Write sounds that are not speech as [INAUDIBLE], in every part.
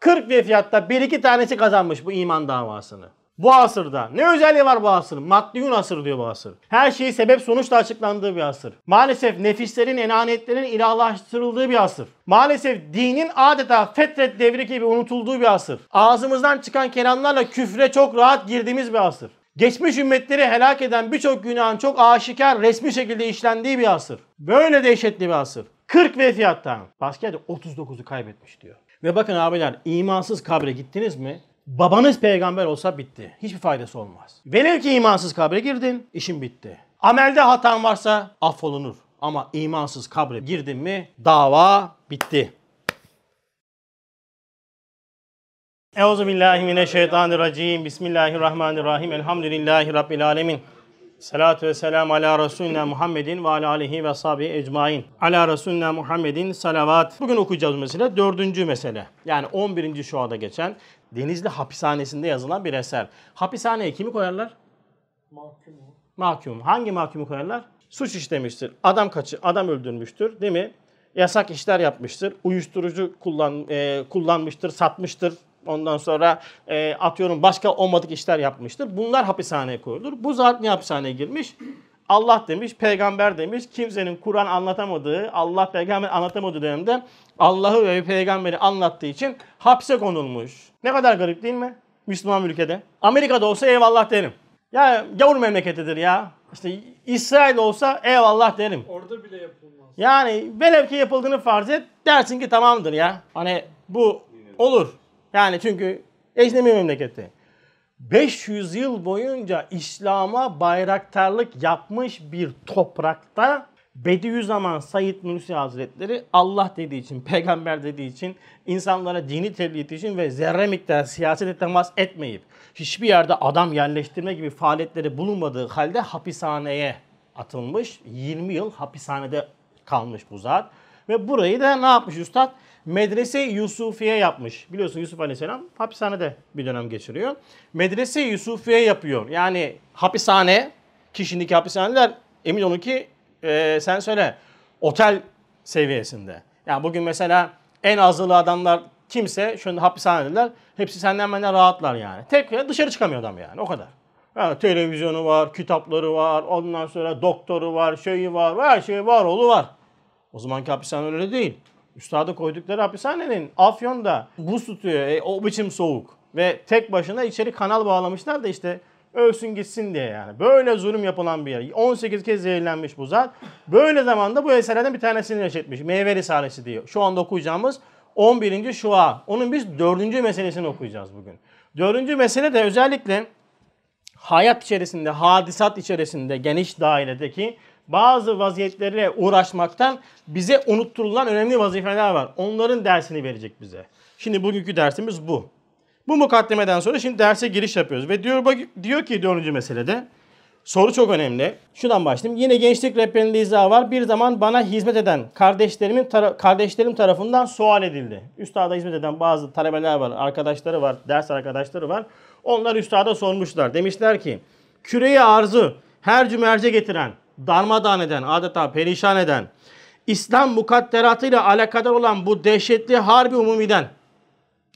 40 vefiyatta bir iki tanesi kazanmış bu iman davasını. Bu asırda. Ne özelliği var bu asırın? Maddiyun asır diyor bu asır. Her şeyi sebep sonuçla açıklandığı bir asır. Maalesef nefislerin, enaniyetlerin ilahlaştırıldığı bir asır. Maalesef dinin adeta fetret devri gibi unutulduğu bir asır. Ağzımızdan çıkan kelamlarla küfre çok rahat girdiğimiz bir asır. Geçmiş ümmetleri helak eden birçok günahın çok aşikar resmi şekilde işlendiği bir asır. Böyle dehşetli bir asır. 40 vefiyatta. Basket 39'u kaybetmiş diyor. Ve bakın abiler imansız kabre gittiniz mi? Babanız peygamber olsa bitti. Hiçbir faydası olmaz. Velev ki imansız kabre girdin, işin bitti. Amelde hatan varsa affolunur. Ama imansız kabre girdin mi dava bitti. Euzu billahi mineşşeytanirracim. Bismillahirrahmanirrahim. Elhamdülillahi rabbil alemin Salatü ve selam ala Resulüne Muhammedin ve ala alihi ve sahbihi ecmain. Ala Resulüne Muhammedin salavat. Bugün okuyacağız mesela dördüncü mesele. Yani 11. şuada geçen Denizli hapishanesinde yazılan bir eser. Hapishaneye kimi koyarlar? Mahkum. Mahkum. Hangi mahkumu koyarlar? Suç işlemiştir. Adam kaçı, adam öldürmüştür değil mi? Yasak işler yapmıştır. Uyuşturucu kullan, e, kullanmıştır, satmıştır Ondan sonra e, atıyorum başka olmadık işler yapmıştır. Bunlar hapishaneye koyulur. Bu zat niye hapishaneye girmiş? Allah demiş, peygamber demiş, kimsenin Kur'an anlatamadığı, Allah peygamber anlatamadığı dönemde Allah'ı ve peygamberi anlattığı için hapse konulmuş. Ne kadar garip değil mi? Müslüman ülkede. Amerika'da olsa eyvallah derim. Ya gavur memleketidir ya. İşte İsrail olsa eyvallah derim. Orada bile yapılmaz. Yani velev ki yapıldığını farz et dersin ki tamamdır ya. Hani bu olur. Yani çünkü ecnebi memleketi. 500 yıl boyunca İslam'a bayraktarlık yapmış bir toprakta Bediüzzaman Said Nursi Hazretleri Allah dediği için, peygamber dediği için, insanlara dini tebliğ ettiği için ve zerre miktar siyasete temas etmeyip hiçbir yerde adam yerleştirme gibi faaliyetleri bulunmadığı halde hapishaneye atılmış. 20 yıl hapishanede kalmış bu zat. Ve burayı da ne yapmış üstad? Medrese Yusufiye yapmış. Biliyorsun Yusuf Aleyhisselam hapishanede bir dönem geçiriyor. Medrese Yusufiye yapıyor. Yani hapishane, kişindeki hapishaneler emin olun ki e, sen söyle otel seviyesinde. Yani bugün mesela en azılı adamlar kimse şu anda hapishanedeler. Hepsi senden benden rahatlar yani. Tek dışarı çıkamıyor adam yani o kadar. Yani televizyonu var, kitapları var, ondan sonra doktoru var, şeyi var, her şey var, oğlu var. O zamanki hapishane öyle değil. Üstada koydukları hapishanenin Afyon'da buz tutuyor. E, o biçim soğuk. Ve tek başına içeri kanal bağlamışlar da işte ölsün gitsin diye yani. Böyle zulüm yapılan bir yer. 18 kez zehirlenmiş bu zat. Böyle zamanda bu eserlerden bir tanesini yaşatmış. Meyve Risalesi diyor. Şu anda okuyacağımız 11. Şua. Onun biz 4. meselesini okuyacağız bugün. 4. mesele de özellikle hayat içerisinde, hadisat içerisinde, geniş dairedeki bazı vaziyetlere uğraşmaktan bize unutturulan önemli vazifeler var. Onların dersini verecek bize. Şimdi bugünkü dersimiz bu. Bu mukaddemeden sonra şimdi derse giriş yapıyoruz. Ve diyor, diyor ki dördüncü meselede soru çok önemli. Şuradan başlayayım. Yine gençlik rehberinde izah var. Bir zaman bana hizmet eden kardeşlerimin tara- kardeşlerim tarafından sual edildi. Üstada hizmet eden bazı talebeler var, arkadaşları var, ders arkadaşları var. Onlar üstada sormuşlar. Demişler ki küreyi arzu her cümerce getiren darmadağın eden, adeta perişan eden, İslam mukadderatıyla alakadar olan bu dehşetli harbi umumiden,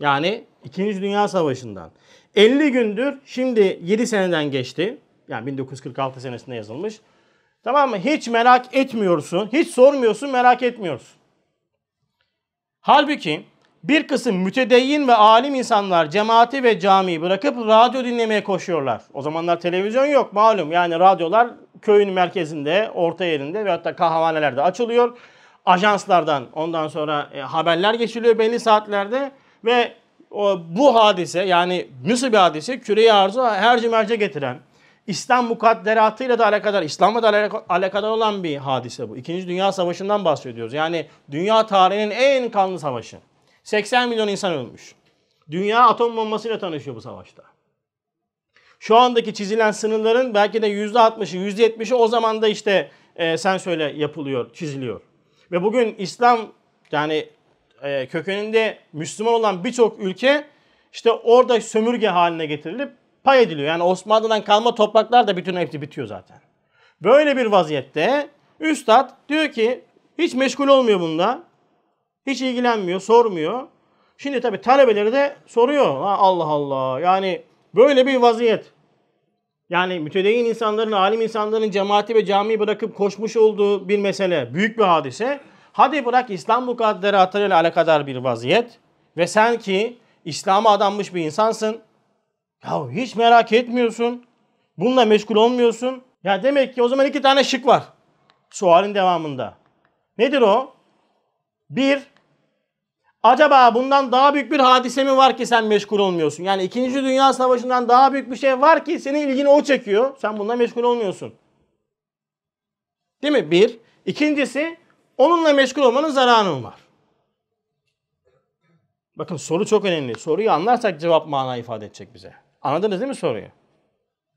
yani 2. Dünya Savaşı'ndan 50 gündür şimdi 7 seneden geçti. Yani 1946 senesinde yazılmış. Tamam mı? Hiç merak etmiyorsun, hiç sormuyorsun, merak etmiyorsun. Halbuki bir kısım mütedeyyin ve alim insanlar cemaati ve camiyi bırakıp radyo dinlemeye koşuyorlar. O zamanlar televizyon yok malum. Yani radyolar köyün merkezinde, orta yerinde ve hatta kahvanelerde açılıyor. Ajanslardan ondan sonra e, haberler geçiliyor belli saatlerde ve o, bu hadise yani nasıl bir hadise küreyi arzu her merce getiren İslam mukadderatıyla da alakadar, İslam'la da alakadar olan bir hadise bu. İkinci Dünya Savaşı'ndan bahsediyoruz. Yani dünya tarihinin en kanlı savaşı. 80 milyon insan ölmüş. Dünya atom bombasıyla tanışıyor bu savaşta şu andaki çizilen sınırların belki de %60'ı, %70'i o zaman da işte e, söyle yapılıyor, çiziliyor. Ve bugün İslam yani e, kökeninde Müslüman olan birçok ülke işte orada sömürge haline getirilip pay ediliyor. Yani Osmanlı'dan kalma topraklar da bütün hepsi bitiyor zaten. Böyle bir vaziyette üstad diyor ki hiç meşgul olmuyor bunda. Hiç ilgilenmiyor, sormuyor. Şimdi tabii talebeleri de soruyor. Allah Allah yani böyle bir vaziyet. Yani mütedeyyin insanların, alim insanların cemaati ve camiyi bırakıp koşmuş olduğu bir mesele, büyük bir hadise. Hadi bırak İslam mukadderatıyla alakadar bir vaziyet ve sen ki İslam'a adanmış bir insansın. Ya hiç merak etmiyorsun. Bununla meşgul olmuyorsun. Ya demek ki o zaman iki tane şık var. Sualin devamında. Nedir o? Bir, Acaba bundan daha büyük bir hadise mi var ki sen meşgul olmuyorsun? Yani 2. Dünya Savaşı'ndan daha büyük bir şey var ki senin ilgini o çekiyor. Sen bundan meşgul olmuyorsun. Değil mi? Bir. İkincisi onunla meşgul olmanın zararı var. Bakın soru çok önemli. Soruyu anlarsak cevap mana ifade edecek bize. Anladınız değil mi soruyu?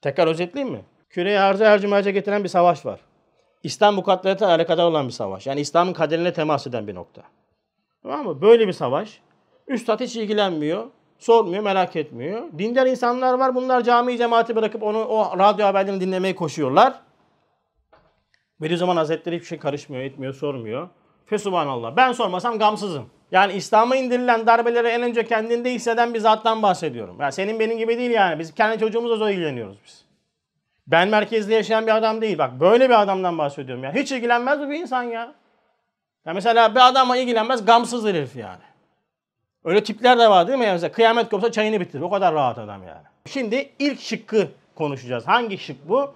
Tekrar özetleyeyim mi? Küreye harca ercümerce getiren bir savaş var. İslam mukaddesatına alakadar olan bir savaş. Yani İslam'ın kaderine temas eden bir nokta. Tamam mı? Böyle bir savaş. Üstad hiç ilgilenmiyor. Sormuyor, merak etmiyor. Dindar insanlar var. Bunlar cami cemaati bırakıp onu o radyo haberlerini dinlemeye koşuyorlar. Bediüzzaman Hazretleri hiçbir şey karışmıyor, etmiyor, sormuyor. Fesubhanallah. Ben sormasam gamsızım. Yani İslam'a indirilen darbeleri en önce kendinde hisseden bir zattan bahsediyorum. Yani senin benim gibi değil yani. Biz kendi çocuğumuzla zor ilgileniyoruz biz. Ben merkezli yaşayan bir adam değil. Bak böyle bir adamdan bahsediyorum. Yani hiç ilgilenmez bu bir insan ya. Ya mesela bir adamla ilgilenmez gamsız herif yani. Öyle tipler de var değil mi? Yani mesela kıyamet kopsa çayını bitirir. O kadar rahat adam yani. Şimdi ilk şıkkı konuşacağız. Hangi şık bu?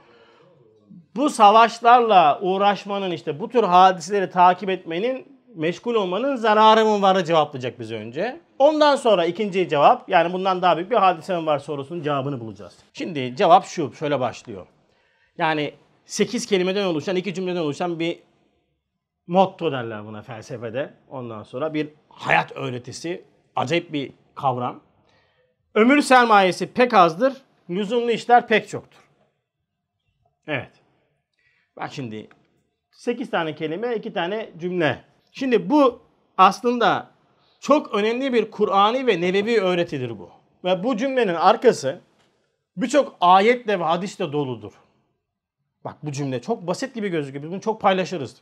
Bu savaşlarla uğraşmanın işte bu tür hadiseleri takip etmenin meşgul olmanın zararı mı varı cevaplayacak bize önce. Ondan sonra ikinci cevap yani bundan daha büyük bir hadise mi var sorusunun cevabını bulacağız. Şimdi cevap şu şöyle başlıyor. Yani 8 kelimeden oluşan iki cümleden oluşan bir motto derler buna felsefede. Ondan sonra bir hayat öğretisi. Acayip bir kavram. Ömür sermayesi pek azdır. Lüzumlu işler pek çoktur. Evet. Bak şimdi 8 tane kelime, 2 tane cümle. Şimdi bu aslında çok önemli bir Kur'ani ve Nebevi öğretidir bu. Ve bu cümlenin arkası birçok ayetle ve hadisle doludur. Bak bu cümle çok basit gibi gözüküyor. Biz bunu çok paylaşırız.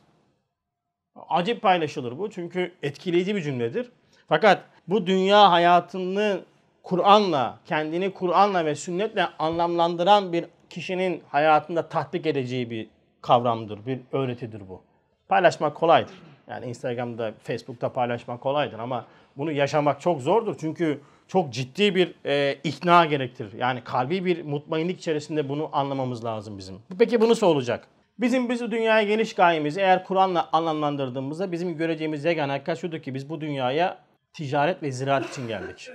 Acip paylaşılır bu çünkü etkileyici bir cümledir. Fakat bu dünya hayatını Kur'an'la, kendini Kur'an'la ve sünnetle anlamlandıran bir kişinin hayatında tatbik edeceği bir kavramdır, bir öğretidir bu. Paylaşmak kolaydır. Yani Instagram'da, Facebook'ta paylaşmak kolaydır ama bunu yaşamak çok zordur. Çünkü çok ciddi bir e, ikna gerektirir. Yani kalbi bir mutmainlik içerisinde bunu anlamamız lazım bizim. Peki bu nasıl olacak? Bizim biz bu dünyaya geliş gayemiz eğer Kur'an'la anlamlandırdığımızda bizim göreceğimiz yegane hakikat şudur ki biz bu dünyaya ticaret ve ziraat için geldik.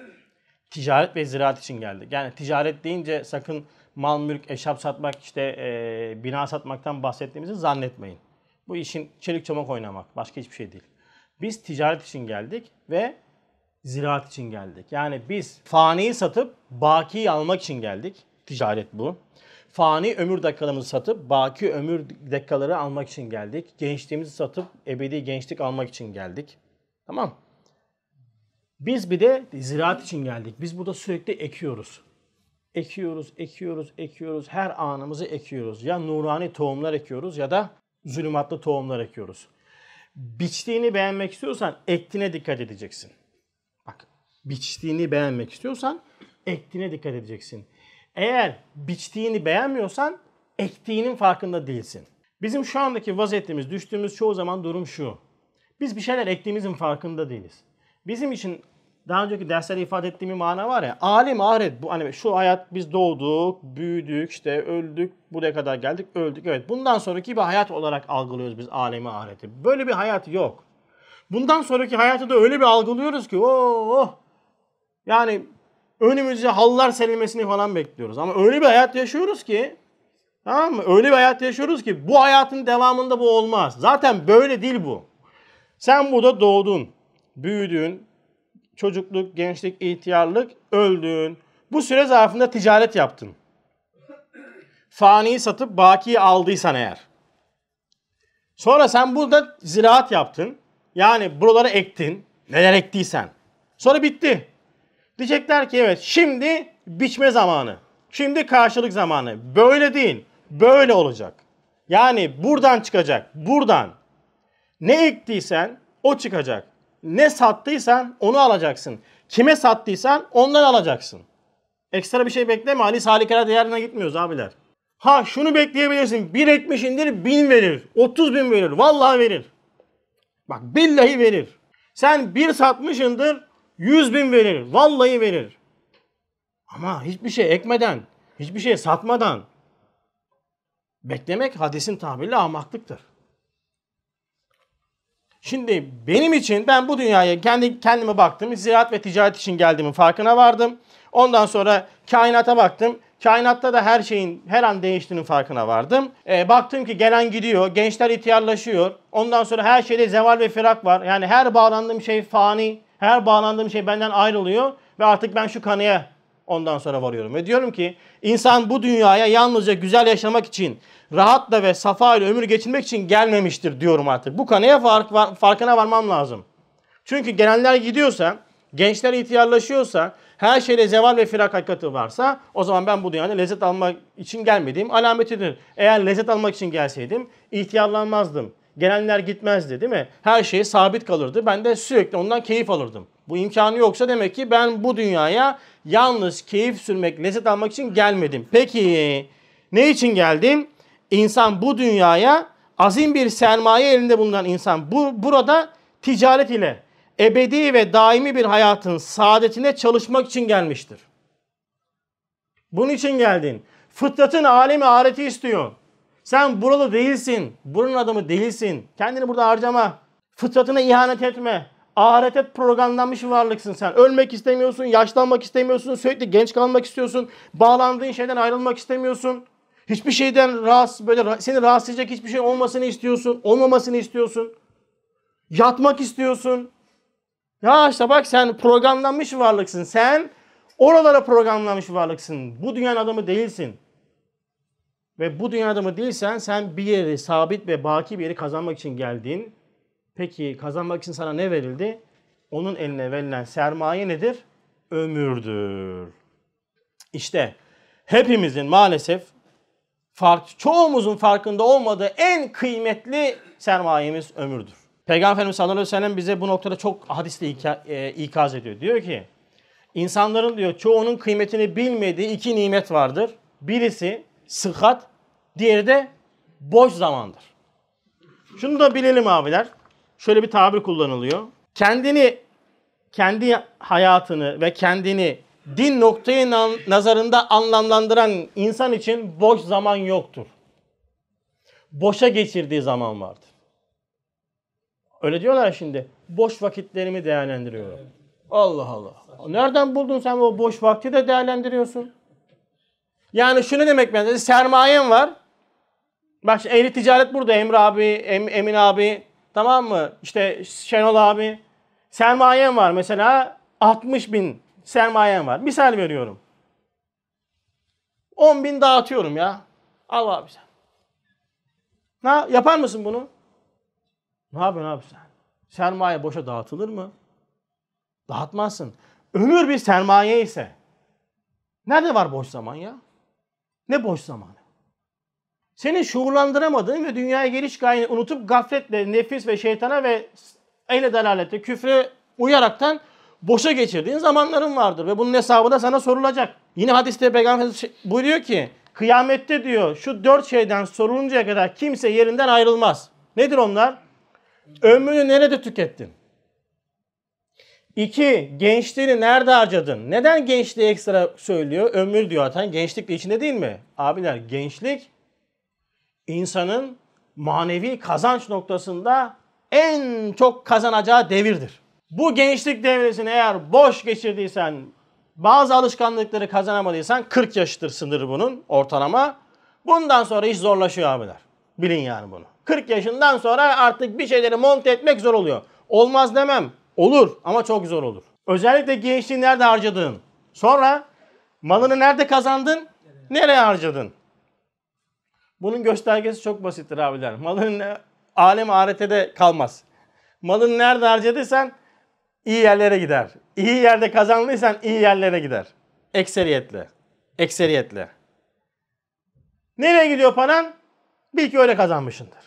ticaret ve ziraat için geldik. Yani ticaret deyince sakın mal mülk eşap satmak işte e, bina satmaktan bahsettiğimizi zannetmeyin. Bu işin çelik çamak oynamak başka hiçbir şey değil. Biz ticaret için geldik ve ziraat için geldik. Yani biz faniyi satıp bakiyi almak için geldik. Ticaret bu fani ömür dakikalarımızı satıp baki ömür dakikaları almak için geldik. Gençliğimizi satıp ebedi gençlik almak için geldik. Tamam. Biz bir de ziraat için geldik. Biz burada sürekli ekiyoruz. Ekiyoruz, ekiyoruz, ekiyoruz. Her anımızı ekiyoruz. Ya nurani tohumlar ekiyoruz ya da zulümatlı tohumlar ekiyoruz. Biçtiğini beğenmek istiyorsan ektine dikkat edeceksin. Bak biçtiğini beğenmek istiyorsan ektine dikkat edeceksin. Eğer biçtiğini beğenmiyorsan ektiğinin farkında değilsin. Bizim şu andaki vaziyetimiz, düştüğümüz çoğu zaman durum şu. Biz bir şeyler ektiğimizin farkında değiliz. Bizim için daha önceki derslerde ifade ettiğim bir mana var ya. Alim ahiret bu hani şu hayat biz doğduk, büyüdük, işte öldük, buraya kadar geldik, öldük. Evet bundan sonraki bir hayat olarak algılıyoruz biz alemi ahireti. Böyle bir hayat yok. Bundan sonraki hayatı da öyle bir algılıyoruz ki oh, oh. Yani önümüze hallar serilmesini falan bekliyoruz. Ama öyle bir hayat yaşıyoruz ki tamam mı? Öyle bir hayat yaşıyoruz ki bu hayatın devamında bu olmaz. Zaten böyle değil bu. Sen burada doğdun, büyüdün, çocukluk, gençlik, ihtiyarlık, öldün. Bu süre zarfında ticaret yaptın. Faniyi satıp bakiyi aldıysan eğer. Sonra sen burada ziraat yaptın. Yani buraları ektin. Neler ektiysen. Sonra bitti. Diyecekler ki evet şimdi biçme zamanı. Şimdi karşılık zamanı. Böyle değil. Böyle olacak. Yani buradan çıkacak. Buradan. Ne ektiysen o çıkacak. Ne sattıysan onu alacaksın. Kime sattıysan ondan alacaksın. Ekstra bir şey bekleme. Ali Salikalar değerine gitmiyoruz abiler. Ha şunu bekleyebilirsin. Bir ekmiş indir bin verir. 30 bin verir. Vallahi verir. Bak billahi verir. Sen 1 satmışındır Yüz bin verir. Vallahi verir. Ama hiçbir şey ekmeden, hiçbir şey satmadan beklemek hadisin tabiriyle ahmaklıktır. Şimdi benim için ben bu dünyaya kendi kendime baktım. Ziraat ve ticaret için geldiğimin farkına vardım. Ondan sonra kainata baktım. Kainatta da her şeyin her an değiştiğinin farkına vardım. E, baktım ki gelen gidiyor, gençler ihtiyarlaşıyor. Ondan sonra her şeyde zeval ve firak var. Yani her bağlandığım şey fani. Her bağlandığım şey benden ayrılıyor ve artık ben şu kanıya ondan sonra varıyorum. Ve diyorum ki insan bu dünyaya yalnızca güzel yaşamak için, rahatla ve safa ile ömür geçirmek için gelmemiştir diyorum artık. Bu kanıya fark, farkına varmam lazım. Çünkü gelenler gidiyorsa, gençler ihtiyarlaşıyorsa, her şeyde zeval ve firak hakikati varsa o zaman ben bu dünyada lezzet almak için gelmediğim alametidir. Eğer lezzet almak için gelseydim ihtiyarlanmazdım gelenler gitmezdi değil mi? Her şey sabit kalırdı. Ben de sürekli ondan keyif alırdım. Bu imkanı yoksa demek ki ben bu dünyaya yalnız keyif sürmek, lezzet almak için gelmedim. Peki ne için geldim? İnsan bu dünyaya azim bir sermaye elinde bulunan insan bu burada ticaret ile ebedi ve daimi bir hayatın saadetine çalışmak için gelmiştir. Bunun için geldin. Fıtratın alemi ahireti istiyor. Sen buralı değilsin. Buranın adamı değilsin. Kendini burada harcama. Fıtratına ihanet etme. Ahirete programlanmış bir varlıksın sen. Ölmek istemiyorsun, yaşlanmak istemiyorsun, sürekli genç kalmak istiyorsun. Bağlandığın şeyden ayrılmak istemiyorsun. Hiçbir şeyden rahatsız, böyle seni rahatsız edecek hiçbir şey olmasını istiyorsun. Olmamasını istiyorsun. Yatmak istiyorsun. Ya işte bak sen programlanmış bir varlıksın. Sen oralara programlanmış bir varlıksın. Bu dünyanın adamı değilsin ve bu dünyada mı değilsen sen bir yeri sabit ve baki bir yeri kazanmak için geldin. Peki kazanmak için sana ne verildi? Onun eline verilen sermaye nedir? Ömürdür. İşte hepimizin maalesef fark, çoğumuzun farkında olmadığı en kıymetli sermayemiz ömürdür. Peygamberimiz sallallahu aleyhi ve sellem bize bu noktada çok hadiste e, ikaz ediyor. Diyor ki insanların diyor çoğunun kıymetini bilmediği iki nimet vardır. Birisi sıhhat, diğeri de boş zamandır. Şunu da bilelim abiler. Şöyle bir tabir kullanılıyor. Kendini, kendi hayatını ve kendini din noktayı nazarında anlamlandıran insan için boş zaman yoktur. Boşa geçirdiği zaman vardır. Öyle diyorlar şimdi. Boş vakitlerimi değerlendiriyorum. Allah Allah. Nereden buldun sen o boş vakti de değerlendiriyorsun? Yani şunu demek bence? Sermayem var. Bak işte ehli ticaret burada Emre abi, em, Emin abi tamam mı? İşte Şenol abi. Sermayem var mesela 60 bin sermayem var. Misal veriyorum. 10 bin dağıtıyorum ya. Al abi sen. Ne yapar mısın bunu? Ne yapıyorsun abi sen? Sermaye boşa dağıtılır mı? Dağıtmazsın. Ömür bir sermaye ise. Nerede var boş zaman ya? ne boş zamanı. Senin şuurlandıramadığın ve dünyaya geliş gayeni unutup gafletle, nefis ve şeytana ve eyle delalete küfre uyaraktan boşa geçirdiğin zamanların vardır. Ve bunun hesabı da sana sorulacak. Yine hadiste Peygamber şey buyuruyor ki kıyamette diyor şu dört şeyden soruluncaya kadar kimse yerinden ayrılmaz. Nedir onlar? Ömrünü nerede tükettin? İki, gençliğini nerede harcadın? Neden gençliği ekstra söylüyor? Ömür diyor zaten. Gençlik de içinde değil mi? Abiler gençlik insanın manevi kazanç noktasında en çok kazanacağı devirdir. Bu gençlik devresini eğer boş geçirdiysen, bazı alışkanlıkları kazanamadıysan 40 yaştır sınırı bunun ortalama. Bundan sonra iş zorlaşıyor abiler. Bilin yani bunu. 40 yaşından sonra artık bir şeyleri monte etmek zor oluyor. Olmaz demem. Olur ama çok zor olur. Özellikle gençliği nerede harcadığın. Sonra malını nerede kazandın? Nereye harcadın? Bunun göstergesi çok basittir abiler. Malın alem ahirete kalmaz. Malın nerede harcadıysan iyi yerlere gider. İyi yerde kazandıysan iyi yerlere gider. Ekseriyetle. Ekseriyetle. Nereye gidiyor paran? Bil ki öyle kazanmışındır.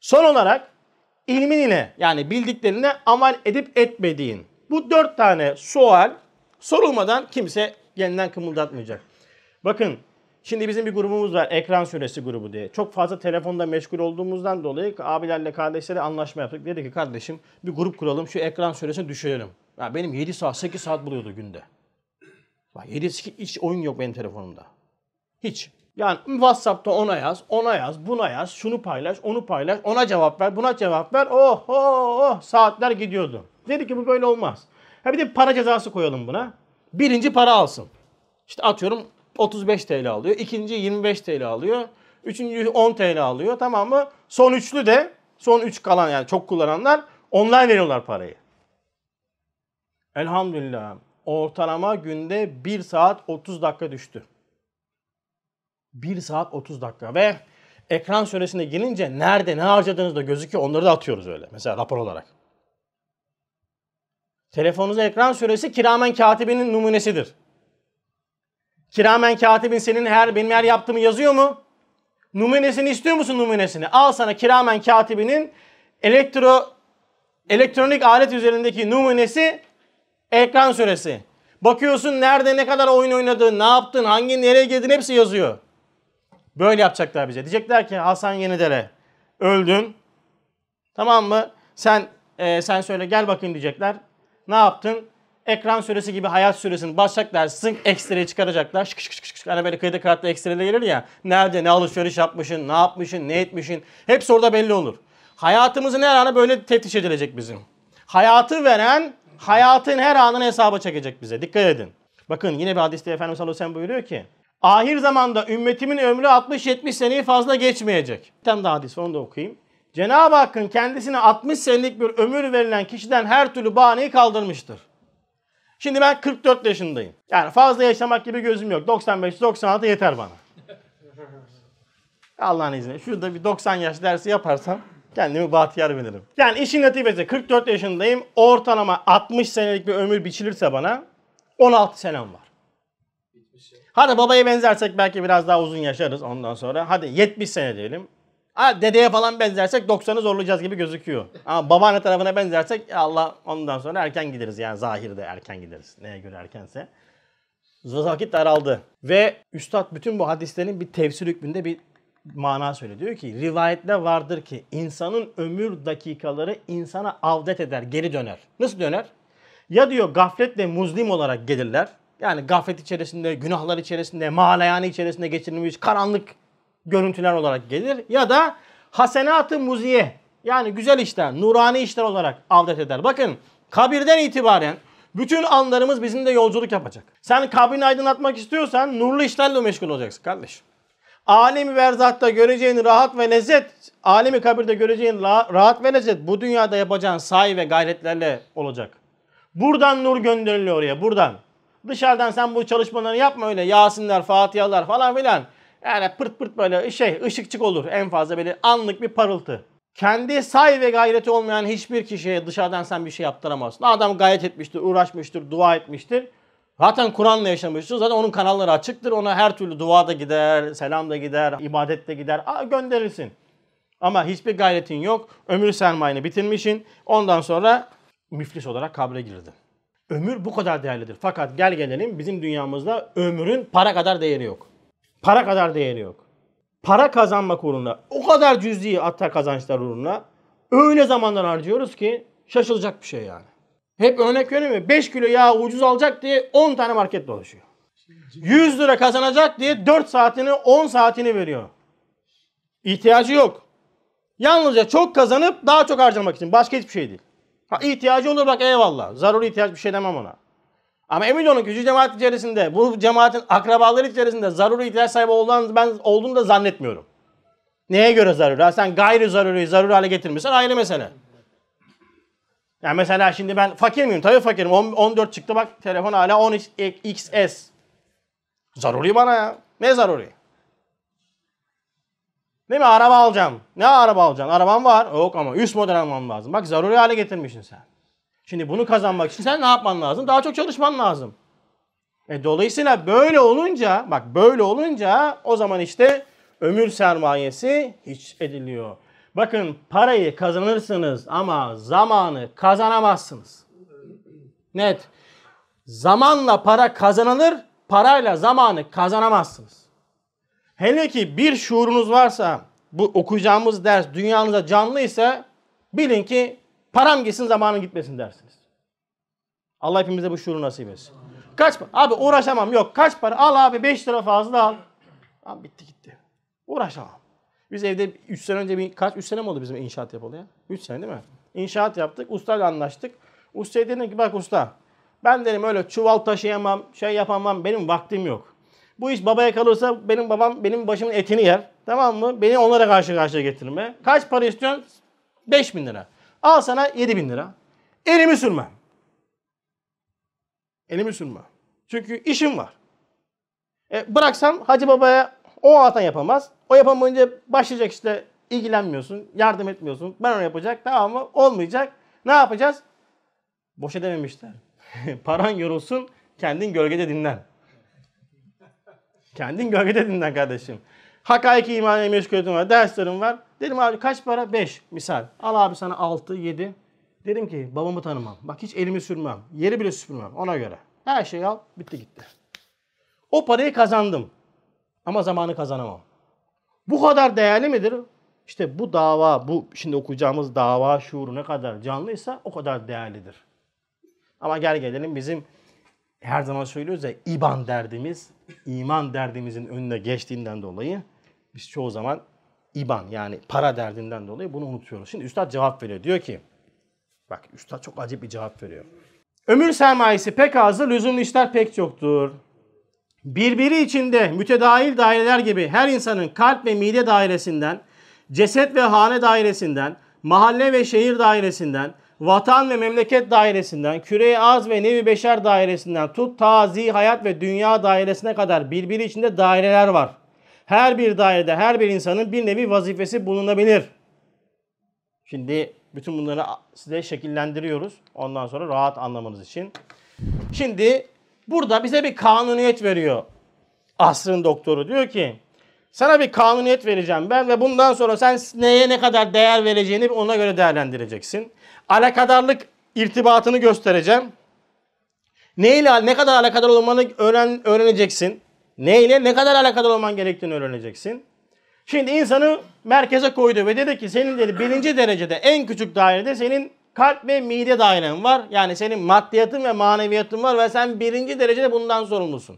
Son olarak ilmin ile yani bildiklerine amel edip etmediğin. Bu dört tane sual sorulmadan kimse yeniden kımıldatmayacak. Bakın şimdi bizim bir grubumuz var ekran süresi grubu diye. Çok fazla telefonda meşgul olduğumuzdan dolayı abilerle kardeşlere anlaşma yaptık. Dedi ki kardeşim bir grup kuralım şu ekran süresini düşürelim. Ya benim 7 saat 8 saat buluyordu günde. Bak 7 hiç oyun yok benim telefonumda. Hiç. Yani WhatsApp'ta ona yaz, ona yaz, buna yaz, şunu paylaş, onu paylaş, ona cevap ver, buna cevap ver. Oh oh oh saatler gidiyordu. Dedi ki bu böyle olmaz. Ha bir de para cezası koyalım buna. Birinci para alsın. İşte atıyorum 35 TL alıyor. ikinci 25 TL alıyor. Üçüncü 10 TL alıyor tamam mı? Son üçlü de son üç kalan yani çok kullananlar online veriyorlar parayı. Elhamdülillah ortalama günde 1 saat 30 dakika düştü. 1 saat 30 dakika ve ekran süresine gelince nerede ne harcadığınız da gözüküyor. Onları da atıyoruz öyle. Mesela rapor olarak. Telefonunuzda ekran süresi kiramen katibinin numunesidir. Kiramen katibin senin her benim her yaptığımı yazıyor mu? Numunesini istiyor musun numunesini? Al sana kiramen katibinin elektro elektronik alet üzerindeki numunesi ekran süresi. Bakıyorsun nerede ne kadar oyun oynadığın, ne yaptın, hangi nereye girdin hepsi yazıyor. Böyle yapacaklar bize. Diyecekler ki Hasan Yenidere öldün. Tamam mı? Sen e, sen söyle gel bakayım diyecekler. Ne yaptın? Ekran süresi gibi hayat süresini basacaklar. Zınk ekstrayı çıkaracaklar. Şık şık şık şık. Hani böyle kredi kartı ekstrayla gelir ya. Nerede ne alışveriş yapmışın, ne yapmışın, ne etmişin. Hepsi orada belli olur. Hayatımızın her anı böyle teftiş edilecek bizim. Hayatı veren hayatın her anını hesaba çekecek bize. Dikkat edin. Bakın yine bir hadiste Efendimiz sallallahu aleyhi ve sellem buyuruyor ki Ahir zamanda ümmetimin ömrü 60-70 seneyi fazla geçmeyecek. Bir tane daha hadis onu da okuyayım. Cenab-ı Hakk'ın kendisine 60 senelik bir ömür verilen kişiden her türlü bahaneyi kaldırmıştır. Şimdi ben 44 yaşındayım. Yani fazla yaşamak gibi gözüm yok. 95-96 yeter bana. [LAUGHS] Allah'ın izniyle. Şurada bir 90 yaş dersi yaparsam kendimi bahtiyar bilirim. Yani işin latifesi 44 yaşındayım. Ortalama 60 senelik bir ömür biçilirse bana 16 senem var. Hadi babaya benzersek belki biraz daha uzun yaşarız ondan sonra. Hadi 70 sene diyelim. Ha, dedeye falan benzersek 90'ı zorlayacağız gibi gözüküyor. Ama babaanne tarafına benzersek Allah ondan sonra erken gideriz yani zahirde erken gideriz. Neye göre erkense. Vakit daraldı. Ve üstad bütün bu hadislerin bir tefsir hükmünde bir mana söylüyor. Diyor ki rivayette vardır ki insanın ömür dakikaları insana avdet eder, geri döner. Nasıl döner? Ya diyor gafletle muzlim olarak gelirler yani gaflet içerisinde, günahlar içerisinde, malayanı içerisinde geçirilmiş karanlık görüntüler olarak gelir. Ya da hasenatı muziye yani güzel işler, nurani işler olarak avdet eder. Bakın kabirden itibaren bütün anlarımız bizimle yolculuk yapacak. Sen kabrini aydınlatmak istiyorsan nurlu işlerle meşgul olacaksın kardeşim. Alemi verzatta göreceğin rahat ve lezzet, alemi kabirde göreceğin rahat ve lezzet bu dünyada yapacağın say ve gayretlerle olacak. Buradan nur gönderiliyor oraya, buradan. Dışarıdan sen bu çalışmaları yapma öyle Yasinler, Fatihalar falan filan. Yani pırt pırt böyle şey ışıkçık olur en fazla böyle anlık bir parıltı. Kendi say ve gayreti olmayan hiçbir kişiye dışarıdan sen bir şey yaptıramazsın. Adam gayet etmiştir, uğraşmıştır, dua etmiştir. Zaten Kur'an'la yaşamıştır. Zaten onun kanalları açıktır. Ona her türlü dua da gider, selam da gider, ibadet de gider. Aa, gönderirsin. Ama hiçbir gayretin yok. Ömür sermayeni bitirmişsin. Ondan sonra müflis olarak kabre girdin. Ömür bu kadar değerlidir. Fakat gel gelelim bizim dünyamızda ömrün para kadar değeri yok. Para kadar değeri yok. Para kazanmak uğruna, o kadar cüzdi hatta kazançlar uğruna öyle zamanlar harcıyoruz ki şaşılacak bir şey yani. Hep örnek veriyor mu? 5 kilo yağ ucuz alacak diye 10 tane market dolaşıyor. 100 lira kazanacak diye 4 saatini 10 saatini veriyor. İhtiyacı yok. Yalnızca çok kazanıp daha çok harcamak için. Başka hiçbir şey değil. Ha, ihtiyacı olur bak eyvallah. Zaruri ihtiyaç bir şey demem ona. Ama emin olun ki cemaat içerisinde, bu cemaatin akrabaları içerisinde zaruri ihtiyaç sahibi olan ben olduğunu da zannetmiyorum. Neye göre zaruri? sen gayri zaruri, zaruri hale getirmişsen ayrı mesele. Yani mesela şimdi ben fakir miyim? Tabii fakirim. 14 çıktı bak telefon hala 10 XS. Zaruri bana ya. Ne zaruri? Değil mi? Araba alacağım. Ne araba alacaksın? Araban var. Yok ama üst model almam lazım. Bak zaruri hale getirmişsin sen. Şimdi bunu kazanmak için sen ne yapman lazım? Daha çok çalışman lazım. E dolayısıyla böyle olunca bak böyle olunca o zaman işte ömür sermayesi hiç ediliyor. Bakın parayı kazanırsınız ama zamanı kazanamazsınız. Net. Zamanla para kazanılır, parayla zamanı kazanamazsınız. Hele ki bir şuurunuz varsa bu okuyacağımız ders dünyanıza canlı ise bilin ki param gitsin zamanın gitmesin dersiniz. Allah hepimize bu şuuru nasip etsin. Kaç para? Abi uğraşamam yok. Kaç para? Al abi 5 lira fazla al. Abi bitti gitti. Uğraşamam. Biz evde 3 sene önce bir, kaç 3 sene mi oldu bizim inşaat yapalı ya? 3 sene değil mi? İnşaat yaptık. Ustayla anlaştık. Ustaya dedim ki bak usta ben dedim öyle çuval taşıyamam, şey yapamam. Benim vaktim yok. Bu iş babaya kalırsa benim babam benim başımın etini yer. Tamam mı? Beni onlara karşı karşıya getirme. Kaç para istiyorsun? 5 bin lira. Al sana 7 bin lira. Elimi sürme. Elimi sürme. Çünkü işim var. E, bıraksam Hacı Baba'ya o atan yapamaz. O yapamayınca başlayacak işte ilgilenmiyorsun, yardım etmiyorsun. Ben onu yapacak tamam mı? Olmayacak. Ne yapacağız? Boş edememişler. [LAUGHS] Paran yorulsun, kendin gölgede dinlen. Kendin gölgede dinlen kardeşim. Hakaiki iman emniyet kötüm var. Derslerim var. Dedim abi kaç para? 5 misal. Al abi sana 6, 7. Dedim ki babamı tanımam. Bak hiç elimi sürmem. Yeri bile süpürmem ona göre. Her şeyi al bitti gitti. O parayı kazandım. Ama zamanı kazanamam. Bu kadar değerli midir? İşte bu dava, bu şimdi okuyacağımız dava şuuru ne kadar canlıysa o kadar değerlidir. Ama gel gelelim bizim her zaman söylüyoruz ya iban derdimiz iman derdimizin önüne geçtiğinden dolayı biz çoğu zaman iban yani para derdinden dolayı bunu unutuyoruz. Şimdi üstad cevap veriyor. Diyor ki bak üstad çok acip bir cevap veriyor. Ömür sermayesi pek azdır, lüzumlu işler pek çoktur. Birbiri içinde mütedahil daireler gibi her insanın kalp ve mide dairesinden, ceset ve hane dairesinden, mahalle ve şehir dairesinden, vatan ve memleket dairesinden, küre az ve nevi beşer dairesinden tut tazi hayat ve dünya dairesine kadar birbiri içinde daireler var. Her bir dairede her bir insanın bir nevi vazifesi bulunabilir. Şimdi bütün bunları size şekillendiriyoruz. Ondan sonra rahat anlamanız için. Şimdi burada bize bir kanuniyet veriyor asrın doktoru. Diyor ki sana bir kanuniyet vereceğim ben ve bundan sonra sen neye ne kadar değer vereceğini ona göre değerlendireceksin alakadarlık irtibatını göstereceğim. Ne ile ne kadar alakadar olmanı öğren, öğreneceksin. Ne ile ne kadar alakadar olman gerektiğini öğreneceksin. Şimdi insanı merkeze koydu ve dedi ki senin dedi birinci derecede en küçük dairede senin kalp ve mide dairen var. Yani senin maddiyatın ve maneviyatın var ve sen birinci derecede bundan sorumlusun.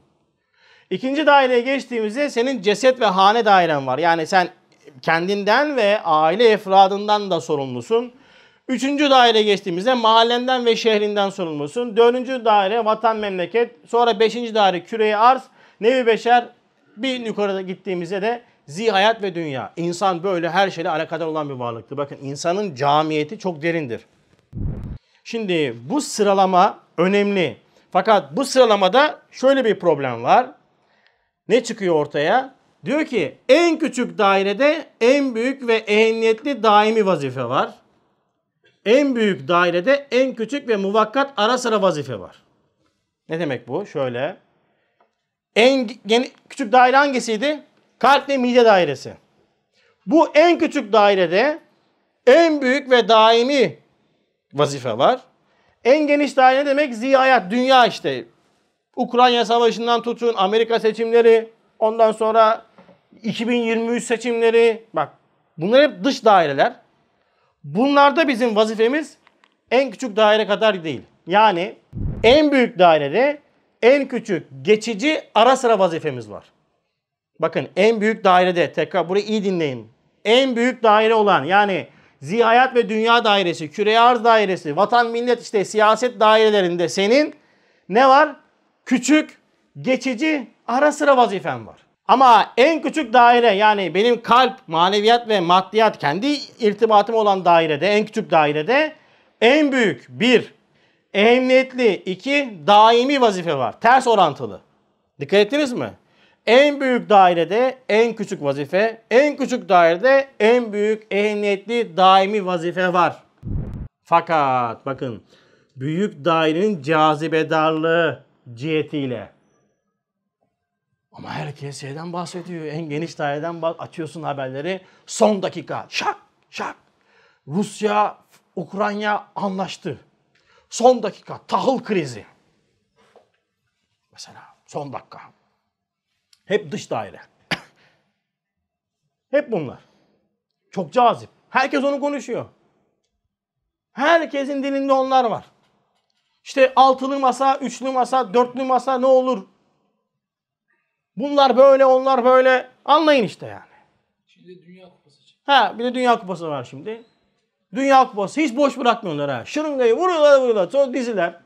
İkinci daireye geçtiğimizde senin ceset ve hane dairen var. Yani sen kendinden ve aile efradından da sorumlusun. Üçüncü daire geçtiğimizde mahallenden ve şehrinden sorulmasın. Dördüncü daire vatan memleket. Sonra beşinci daire küreyi arz. Nevi beşer bir yukarıda gittiğimizde de zihayat ve dünya. İnsan böyle her şeyle alakadar olan bir varlıktır. Bakın insanın camiyeti çok derindir. Şimdi bu sıralama önemli. Fakat bu sıralamada şöyle bir problem var. Ne çıkıyor ortaya? Diyor ki en küçük dairede en büyük ve ehemmiyetli daimi vazife var. En büyük dairede en küçük ve muvakkat ara sıra vazife var. Ne demek bu? Şöyle. En geni, küçük daire hangisiydi? Kalp ve mide dairesi. Bu en küçük dairede en büyük ve daimi vazife var. En geniş daire ne demek ziyayat, dünya işte. Ukrayna Savaşı'ndan tutun, Amerika seçimleri, ondan sonra 2023 seçimleri. Bak bunlar hep dış daireler. Bunlarda bizim vazifemiz en küçük daire kadar değil. Yani en büyük dairede en küçük geçici ara sıra vazifemiz var. Bakın en büyük dairede tekrar burayı iyi dinleyin. En büyük daire olan yani zihayat ve dünya dairesi, küre arz dairesi, vatan millet işte siyaset dairelerinde senin ne var? Küçük geçici ara sıra vazifen var. Ama en küçük daire yani benim kalp, maneviyat ve maddiyat kendi irtibatım olan dairede, en küçük dairede en büyük bir ehemmiyetli iki daimi vazife var. Ters orantılı. Dikkat ettiniz mi? En büyük dairede en küçük vazife, en küçük dairede en büyük ehemmiyetli daimi vazife var. Fakat bakın büyük dairenin cazibedarlığı cihetiyle ama herkes şeyden bahsediyor. En geniş daireden açıyorsun haberleri. Son dakika şak şak. Rusya, Ukrayna anlaştı. Son dakika tahıl krizi. Mesela son dakika. Hep dış daire. [COUGHS] Hep bunlar. Çok cazip. Herkes onu konuşuyor. Herkesin dilinde onlar var. İşte altılı masa, üçlü masa, dörtlü masa ne olur? Bunlar böyle, onlar böyle. Anlayın işte yani. Şimdi Dünya Kupası. Ha bir de Dünya Kupası var şimdi. Dünya Kupası hiç boş bırakmıyorlar ha. Şırıngayı vuruyorlar vuruyorlar. Sonra diziler.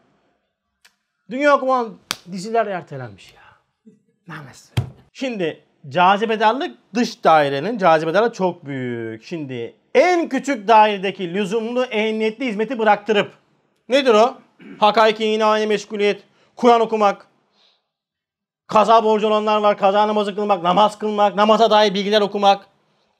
Dünya Kupası diziler ertelenmiş ya. Namaz. Şimdi cazibedarlık dış dairenin cazibedarlığı çok büyük. Şimdi en küçük dairedeki lüzumlu ehemmiyetli hizmeti bıraktırıp nedir o? Hakiki inani meşguliyet, Kur'an okumak, Kaza borcu olanlar var. Kaza namazı kılmak, namaz kılmak, namaza dair bilgiler okumak.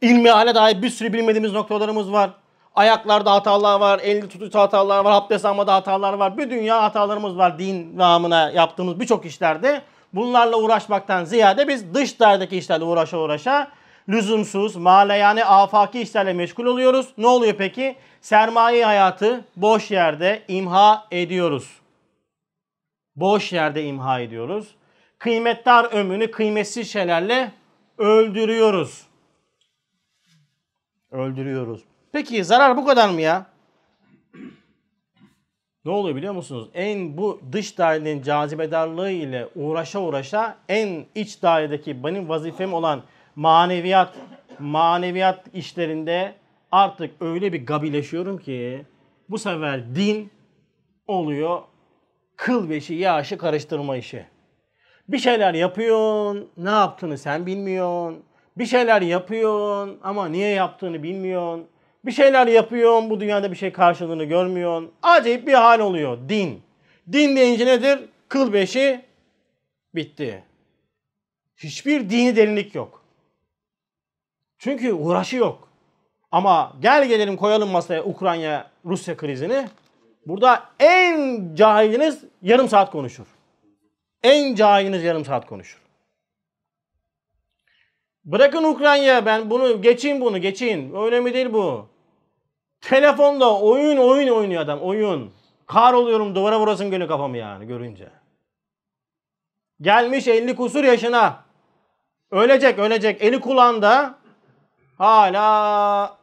İlmi hale dair bir sürü bilmediğimiz noktalarımız var. Ayaklarda hatalar var, elde tutuşta hatalar var, abdest almada hatalar var. Bir dünya hatalarımız var din namına yaptığımız birçok işlerde. Bunlarla uğraşmaktan ziyade biz dış derdeki işlerle uğraşa uğraşa lüzumsuz, yani afaki işlerle meşgul oluyoruz. Ne oluyor peki? Sermaye hayatı boş yerde imha ediyoruz. Boş yerde imha ediyoruz kıymetdar ömrünü kıymetsiz şeylerle öldürüyoruz. Öldürüyoruz. Peki zarar bu kadar mı ya? Ne oluyor biliyor musunuz? En bu dış dairenin cazibedarlığı ile uğraşa uğraşa en iç dairedeki benim vazifem olan maneviyat maneviyat işlerinde artık öyle bir gabileşiyorum ki bu sefer din oluyor kıl beşi yağışı karıştırma işi. Bir şeyler yapıyorsun, ne yaptığını sen bilmiyorsun. Bir şeyler yapıyorsun ama niye yaptığını bilmiyorsun. Bir şeyler yapıyorsun, bu dünyada bir şey karşılığını görmüyorsun. Acayip bir hal oluyor din. Din deyince nedir? Kıl beşi bitti. Hiçbir dini derinlik yok. Çünkü uğraşı yok. Ama gel gelelim koyalım masaya Ukrayna Rusya krizini. Burada en cahiliniz yarım saat konuşur. En cahiliniz yarım saat konuşur. Bırakın Ukrayna ben bunu geçin bunu geçin. Önemli değil bu. Telefonda oyun oyun oynuyor adam oyun. Kar oluyorum duvara vurasın gönül kafamı yani görünce. Gelmiş 50 kusur yaşına. Ölecek ölecek. Eli kulağında hala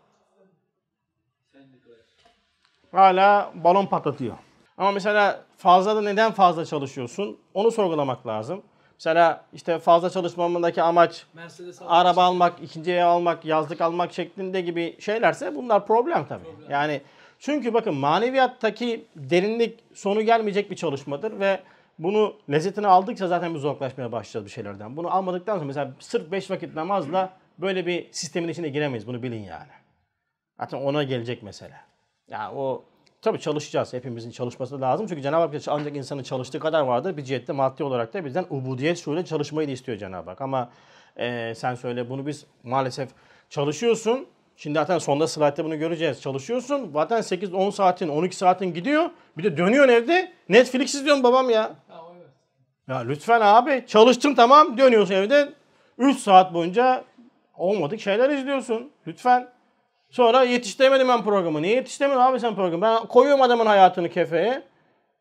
hala balon patlatıyor. Ama mesela fazla da neden fazla çalışıyorsun? Onu sorgulamak lazım. Mesela işte fazla çalışmamındaki amaç araba almak, ikinci ev almak, yazlık almak şeklinde gibi şeylerse bunlar problem tabii. Problem. Yani çünkü bakın maneviyattaki derinlik sonu gelmeyecek bir çalışmadır ve bunu lezzetini aldıkça zaten biz uzaklaşmaya başlayacağız bir şeylerden. Bunu almadıktan sonra mesela sırf 5 vakit namazla böyle bir sistemin içine giremeyiz. Bunu bilin yani. Zaten ona gelecek mesela. Yani o Tabii çalışacağız. Hepimizin çalışması lazım. Çünkü Cenab-ı Hak ancak insanın çalıştığı kadar vardır. Bir cihette maddi olarak da bizden ubudiyet şuuruyla çalışmayı da istiyor Cenab-ı Hak. Ama e, sen söyle bunu biz maalesef çalışıyorsun. Şimdi zaten sonda slaytta bunu göreceğiz. Çalışıyorsun. Zaten 8-10 saatin, 12 saatin gidiyor. Bir de dönüyorsun evde. Netflix izliyorsun babam ya. Ya lütfen abi. Çalıştım tamam. Dönüyorsun evde. 3 saat boyunca olmadık şeyler izliyorsun. Lütfen. Sonra yetiştiremedim ben programı. Niye yetiştiremedin abi sen programı? Ben koyuyorum adamın hayatını kefeye.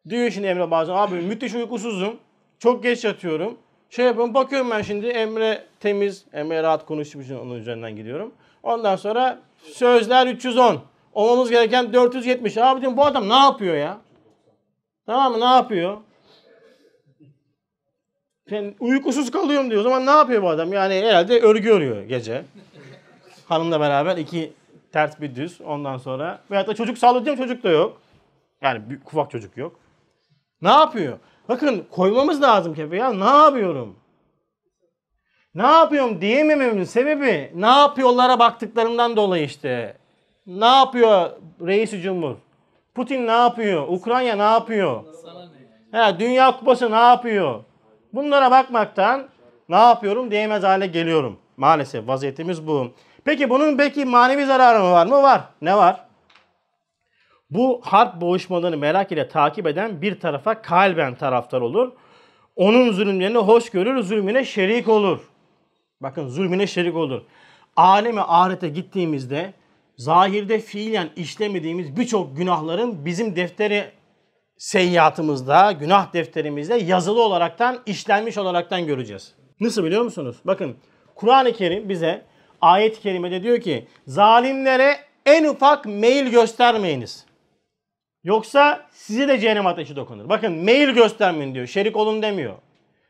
Diyor şimdi Emre bazen abi müthiş uykusuzum. Çok geç yatıyorum. Şey yapıyorum bakıyorum ben şimdi Emre temiz. Emre rahat konuştuğum için onun üzerinden gidiyorum. Ondan sonra sözler 310. Olmamız gereken 470. Abi diyorum bu adam ne yapıyor ya? Tamam mı ne yapıyor? Ben uykusuz kalıyorum diyor. O zaman ne yapıyor bu adam? Yani herhalde örgü örüyor gece. Hanımla beraber iki ters bir düz ondan sonra. Veyahut da çocuk sallayacağım çocuk da yok. Yani bir kufak çocuk yok. Ne yapıyor? Bakın koymamız lazım kefe ya ne yapıyorum? Ne yapıyorum diyemememin sebebi ne yapıyorlara baktıklarından dolayı işte. Ne yapıyor reisi cumhur? Putin ne yapıyor? Ukrayna ne yapıyor? He, Dünya Kupası ne yapıyor? Bunlara bakmaktan ne yapıyorum diyemez hale geliyorum. Maalesef vaziyetimiz bu. Peki bunun peki manevi zararı mı var mı? Var. Ne var? Bu harp boğuşmalarını merak ile takip eden bir tarafa kalben taraftar olur. Onun zulümlerini hoş görür, zulmüne şerik olur. Bakın zulmüne şerik olur. Alemi ahirete gittiğimizde zahirde fiilen işlemediğimiz birçok günahların bizim defteri seyyatımızda, günah defterimizde yazılı olaraktan, işlenmiş olaraktan göreceğiz. Nasıl biliyor musunuz? Bakın Kur'an-ı Kerim bize ayet-i kerimede diyor ki zalimlere en ufak meyil göstermeyiniz. Yoksa size de cehennem ateşi dokunur. Bakın meyil göstermeyin diyor. Şerik olun demiyor.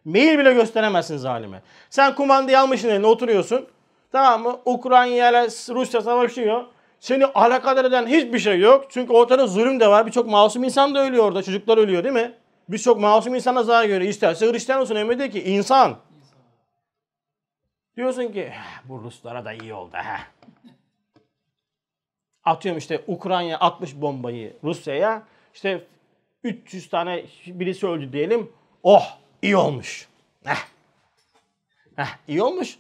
Meyil bile gösteremezsin zalime. Sen kumandayı almışsın eline oturuyorsun. Tamam mı? Ukrayna ile Rusya savaşıyor. Seni alakadar eden hiçbir şey yok. Çünkü ortada zulüm de var. Birçok masum insan da ölüyor orada. Çocuklar ölüyor değil mi? Birçok masum insana zarar görüyor. İsterse Hristiyan olsun. Emre ki insan. Diyorsun ki bu Ruslara da iyi oldu. He. Atıyorum işte Ukrayna atmış bombayı Rusya'ya. İşte 300 tane birisi öldü diyelim. Oh iyi olmuş. Heh. Heh, iyi olmuş.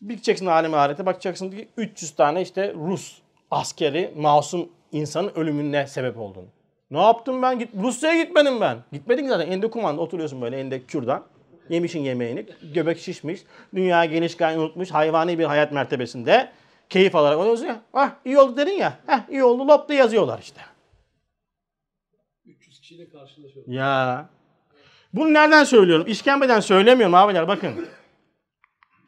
Bileceksin alemi ahirete bakacaksın ki 300 tane işte Rus askeri masum insanın ölümüne sebep oldun. Ne yaptım ben? Git Rusya'ya gitmedim ben. Gitmedin zaten. Endek kumanda oturuyorsun böyle endek kürdan. Yemişin yemeğini. Göbek şişmiş. Dünya geniş gayrı unutmuş. Hayvani bir hayat mertebesinde. Keyif alarak onu yazıyor. Ah iyi oldu dedin ya. Heh, iyi oldu lop diye yazıyorlar işte. 300 kişiyle karşılaşıyorum. Ya. Bunu nereden söylüyorum? İşkembeden söylemiyorum abiler bakın.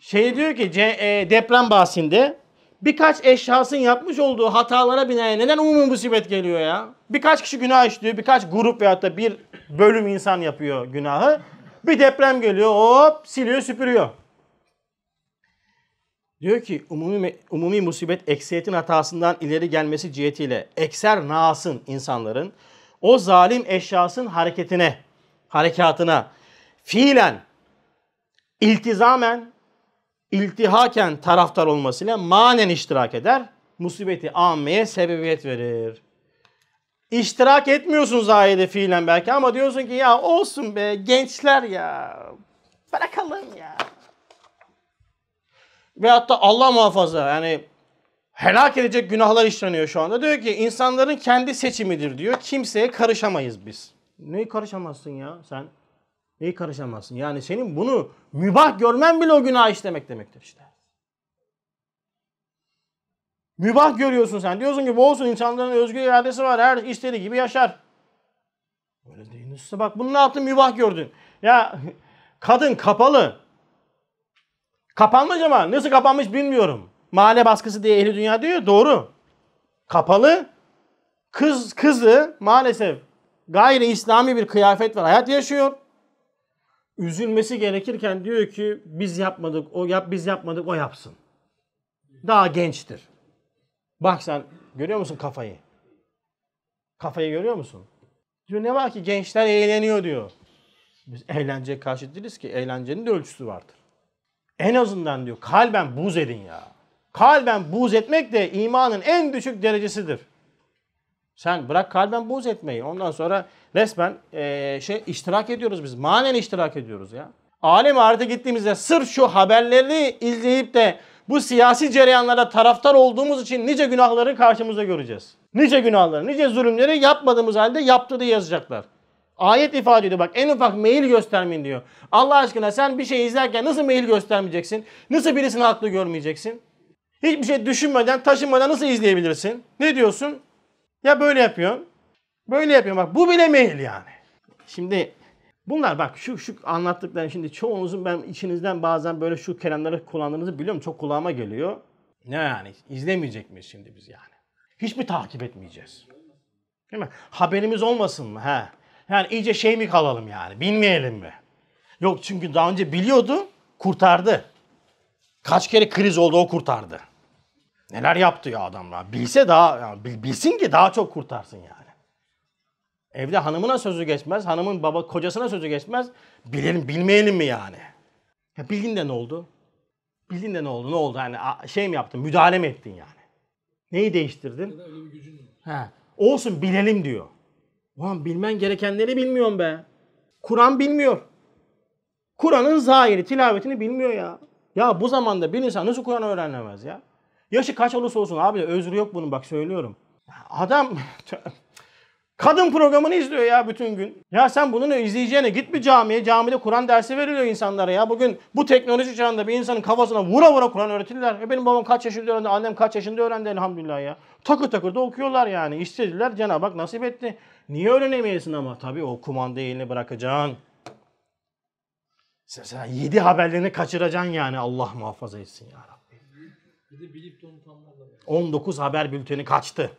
Şey diyor ki C, e, deprem bahsinde birkaç eşyasın yapmış olduğu hatalara binaen neden umumi musibet geliyor ya? Birkaç kişi günah işliyor, birkaç grup veyahut da bir bölüm insan yapıyor günahı. Bir deprem geliyor hop siliyor süpürüyor. Diyor ki umumi, umumi musibet ekseriyetin hatasından ileri gelmesi cihetiyle ekser nasın insanların o zalim eşyasın hareketine, harekatına fiilen, iltizamen, iltihaken taraftar olmasıyla manen iştirak eder. Musibeti ammeye sebebiyet verir. İştirak etmiyorsun zahide fiilen belki ama diyorsun ki ya olsun be gençler ya bırakalım ya. Ve hatta Allah muhafaza yani helak edecek günahlar işleniyor şu anda. Diyor ki insanların kendi seçimidir diyor. Kimseye karışamayız biz. Neyi karışamazsın ya sen? Neyi karışamazsın? Yani senin bunu mübah görmen bile o günah işlemek demektir işte. Mübah görüyorsun sen. Diyorsun ki bu olsun insanların özgür iradesi var. Her istediği gibi yaşar. Öyle değil. Üstüne bak bunun ne mübah gördün. Ya [LAUGHS] kadın kapalı. Kapanmış ama nasıl kapanmış bilmiyorum. Mahalle baskısı diye ehli dünya diyor. Doğru. Kapalı. Kız kızı maalesef gayri İslami bir kıyafet var. Hayat yaşıyor. Üzülmesi gerekirken diyor ki biz yapmadık, o yap biz yapmadık, o yapsın. Daha gençtir. Bak sen görüyor musun kafayı? Kafayı görüyor musun? Diyor ne var ki gençler eğleniyor diyor. Biz eğlenceye karşı değiliz ki. Eğlencenin de ölçüsü vardır. En azından diyor kalben buz edin ya. Kalben buz etmek de imanın en düşük derecesidir. Sen bırak kalben buz etmeyi. Ondan sonra resmen ee, şey iştirak ediyoruz biz. Manen iştirak ediyoruz ya. Alem arda gittiğimizde sırf şu haberleri izleyip de bu siyasi cereyanlara taraftar olduğumuz için nice günahları karşımıza göreceğiz. Nice günahları, nice zulümleri yapmadığımız halde yaptı diye yazacaklar. Ayet ifade ediyor bak en ufak mail göstermeyin diyor. Allah aşkına sen bir şey izlerken nasıl mail göstermeyeceksin? Nasıl birisini haklı görmeyeceksin? Hiçbir şey düşünmeden, taşınmadan nasıl izleyebilirsin? Ne diyorsun? Ya böyle yapıyorsun. Böyle yapıyorsun bak bu bile mail yani. Şimdi Bunlar bak şu şu anlattıkların şimdi çoğunuzun ben içinizden bazen böyle şu kelamları kullandığınızı biliyorum çok kulağıma geliyor. Ne yani izlemeyecek miyiz şimdi biz yani? Hiç mi takip etmeyeceğiz? Değil mi? Haberimiz olmasın mı? He. Yani iyice şey mi kalalım yani? Bilmeyelim mi? Yok çünkü daha önce biliyordu, kurtardı. Kaç kere kriz oldu o kurtardı. Neler yaptı ya adamlar. Bilse daha, yani bilsin ki daha çok kurtarsın yani. Evde hanımına sözü geçmez, hanımın baba kocasına sözü geçmez. Bilelim, bilmeyelim mi yani? Ya bildin de ne oldu? Bildin de ne oldu? Ne oldu? Yani şey mi yaptın? Müdahale mi ettin yani? Neyi değiştirdin? Ya öyle bir gücün He. Olsun bilelim diyor. Ulan bilmen gerekenleri bilmiyorum be. Kur'an bilmiyor. Kur'an'ın zahiri, tilavetini bilmiyor ya. Ya bu zamanda bir insan nasıl Kur'an öğrenemez ya? Yaşı kaç olursa olsun abi özrü yok bunun bak söylüyorum. Adam [LAUGHS] Kadın programını izliyor ya bütün gün. Ya sen bunu ne izleyeceğine git bir camiye. Camide Kur'an dersi veriliyor insanlara ya. Bugün bu teknoloji çağında bir insanın kafasına vura vura Kur'an öğretirler. E benim babam kaç yaşında öğrendi, annem kaç yaşında öğrendi elhamdülillah ya. Takır takır da okuyorlar yani. İstediler Cenab-ı Hak nasip etti. Niye öğrenemeyesin ama? Tabii o kumanda elini bırakacaksın. Sen, sen yedi haberlerini kaçıracaksın yani. Allah muhafaza etsin ya Rabbi. 19 haber bülteni kaçtı.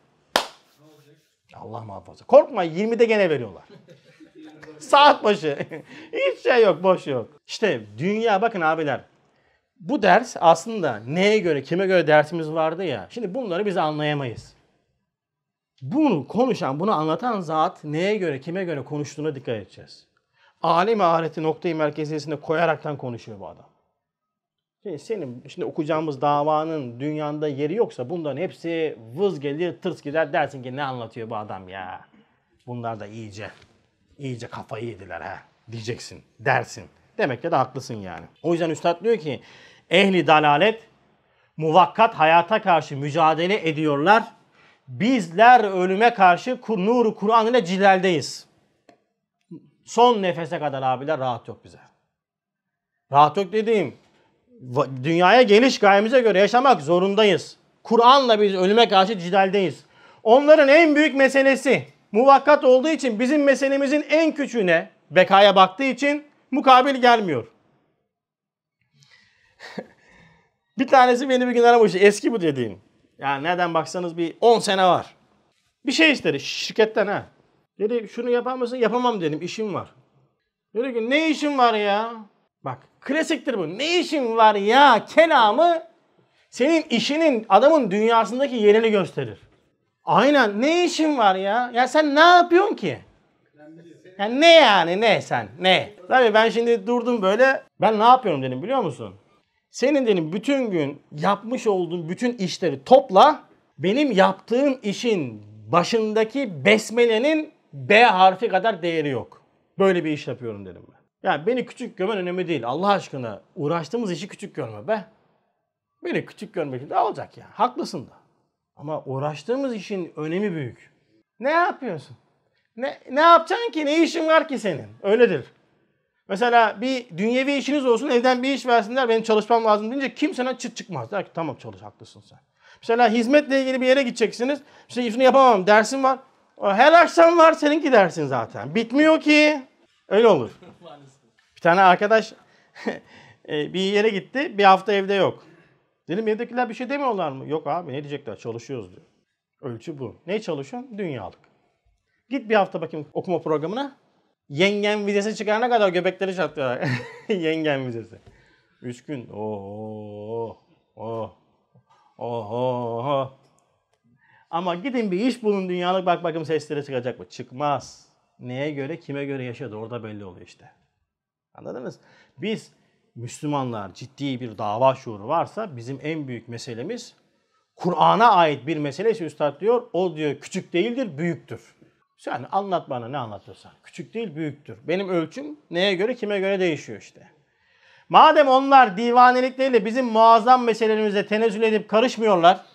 Allah muhafaza. Korkma 20'de gene veriyorlar. Saat başı. [LAUGHS] Hiç şey yok, boş yok. İşte dünya bakın abiler. Bu ders aslında neye göre, kime göre dersimiz vardı ya. Şimdi bunları biz anlayamayız. Bunu konuşan, bunu anlatan zat neye göre, kime göre konuştuğuna dikkat edeceğiz. Alem ahireti noktayı merkeziyesine koyaraktan konuşuyor bu adam. Şimdi şey, senin şimdi okuyacağımız davanın dünyanda yeri yoksa bundan hepsi vız gelir tırs gider dersin ki ne anlatıyor bu adam ya. Bunlar da iyice iyice kafayı yediler ha diyeceksin dersin. Demek ki de haklısın yani. O yüzden üstad diyor ki ehli dalalet muvakkat hayata karşı mücadele ediyorlar. Bizler ölüme karşı nuru Kur'an ile cilaldeyiz. Son nefese kadar abiler rahat yok bize. Rahat yok dediğim dünyaya geliş gayemize göre yaşamak zorundayız. Kur'an'la biz ölüme karşı cidaldeyiz. Onların en büyük meselesi muvakkat olduğu için bizim meselemizin en küçüğüne bekaya baktığı için mukabil gelmiyor. [LAUGHS] bir tanesi beni bir gün aramıştı. Eski bu dediğim. Yani nereden baksanız bir 10 sene var. Bir şey istedi şirketten ha. Dedi şunu yapar mısın? Yapamam dedim işim var. Dedi ki ne işin var ya? Klasiktir bu. Ne işin var ya kelamı senin işinin adamın dünyasındaki yerini gösterir. Aynen ne işin var ya? Ya sen ne yapıyorsun ki? Ya ne yani ne sen ne? Tabii ben şimdi durdum böyle ben ne yapıyorum dedim biliyor musun? Senin dedim bütün gün yapmış olduğun bütün işleri topla benim yaptığım işin başındaki besmelenin B harfi kadar değeri yok. Böyle bir iş yapıyorum dedim ben. Yani beni küçük görmen önemli değil. Allah aşkına uğraştığımız işi küçük görme be. Beni küçük görmek ne olacak ya? Haklısın da. Ama uğraştığımız işin önemi büyük. Ne yapıyorsun? Ne, ne yapacaksın ki? Ne işin var ki senin? Öyledir. Mesela bir dünyevi işiniz olsun evden bir iş versinler benim çalışmam lazım deyince kimsenin çıt çıkmaz. Der ki tamam çalış haklısın sen. Mesela hizmetle ilgili bir yere gideceksiniz. İşte şunu yapamam dersin var. Her akşam var seninki dersin zaten. Bitmiyor ki. Öyle olur. Bir tane arkadaş [LAUGHS] e, bir yere gitti bir hafta evde yok. Dedim evdekiler bir şey demiyorlar mı? Yok abi ne diyecekler çalışıyoruz diyor. Ölçü bu. Ne çalışıyorsun? Dünyalık. Git bir hafta bakayım okuma programına. Yengen vizesi çıkarana kadar göbekleri çatlıyorlar. [LAUGHS] Yengen vizesi. Üç gün. Oho. Oh. Oho. Ama gidin bir iş bulun dünyalık bak bakayım sesleri çıkacak mı? Çıkmaz. Neye göre, kime göre yaşadı orada belli oluyor işte. Anladınız? Biz Müslümanlar ciddi bir dava şuuru varsa bizim en büyük meselemiz Kur'an'a ait bir mesele ise üstad diyor o diyor küçük değildir büyüktür. Yani anlat bana ne anlatıyorsan. Küçük değil büyüktür. Benim ölçüm neye göre kime göre değişiyor işte. Madem onlar divanelikleriyle bizim muazzam meselelerimize tenezzül edip karışmıyorlar.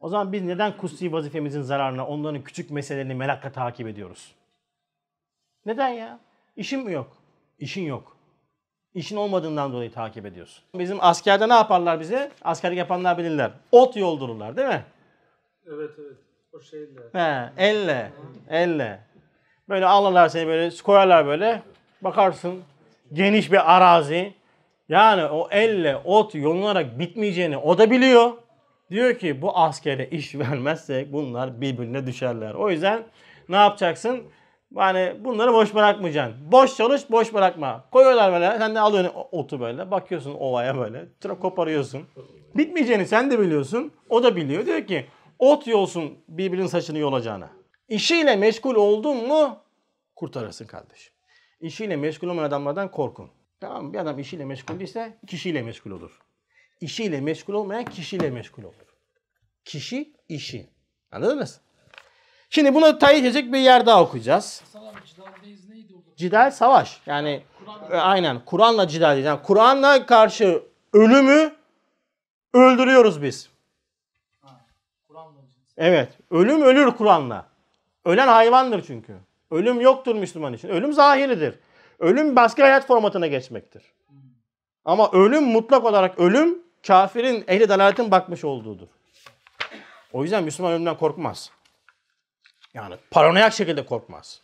O zaman biz neden kutsi vazifemizin zararına onların küçük meselelerini merakla takip ediyoruz? Neden ya? İşim mi yok? İşin yok. İşin olmadığından dolayı takip ediyorsun. Bizim askerde ne yaparlar bize? Askerlik yapanlar bilirler. Ot yoldururlar değil mi? Evet evet. O şeyle. He, elle. Elle. Böyle alırlar seni böyle koyarlar böyle. Bakarsın geniş bir arazi. Yani o elle ot yolunarak bitmeyeceğini o da biliyor. Diyor ki bu askere iş [LAUGHS] vermezsek bunlar birbirine düşerler. O yüzden ne yapacaksın? Yani bunları boş bırakmayacaksın. Boş çalış, boş bırakma. Koyuyorlar böyle, sen de alıyorsun otu böyle. Bakıyorsun ovaya böyle. Tıra koparıyorsun. Bitmeyeceğini sen de biliyorsun. O da biliyor. Diyor ki ot yolsun birbirinin saçını yolacağına. İşiyle meşgul oldun mu kurtarırsın kardeşim. İşiyle meşgul olmayan adamlardan korkun. Tamam mı? Bir adam işiyle meşgul değilse kişiyle meşgul olur. İşiyle meşgul olmayan kişiyle meşgul olur. Kişi işi. Anladınız? Şimdi bunu tayin edecek bir yer daha okuyacağız. Cidal savaş. Yani Kur'an e, aynen Kur'an'la cidal edeceğiz. Yani Kur'an'la karşı ölümü öldürüyoruz biz. evet. Ölüm ölür Kur'an'la. Ölen hayvandır çünkü. Ölüm yoktur Müslüman için. Ölüm zahiridir. Ölüm başka hayat formatına geçmektir. Hmm. Ama ölüm mutlak olarak ölüm kafirin ehli dalaletin bakmış olduğudur. O yüzden Müslüman ölümden korkmaz. Yani paranoyak şekilde korkmaz.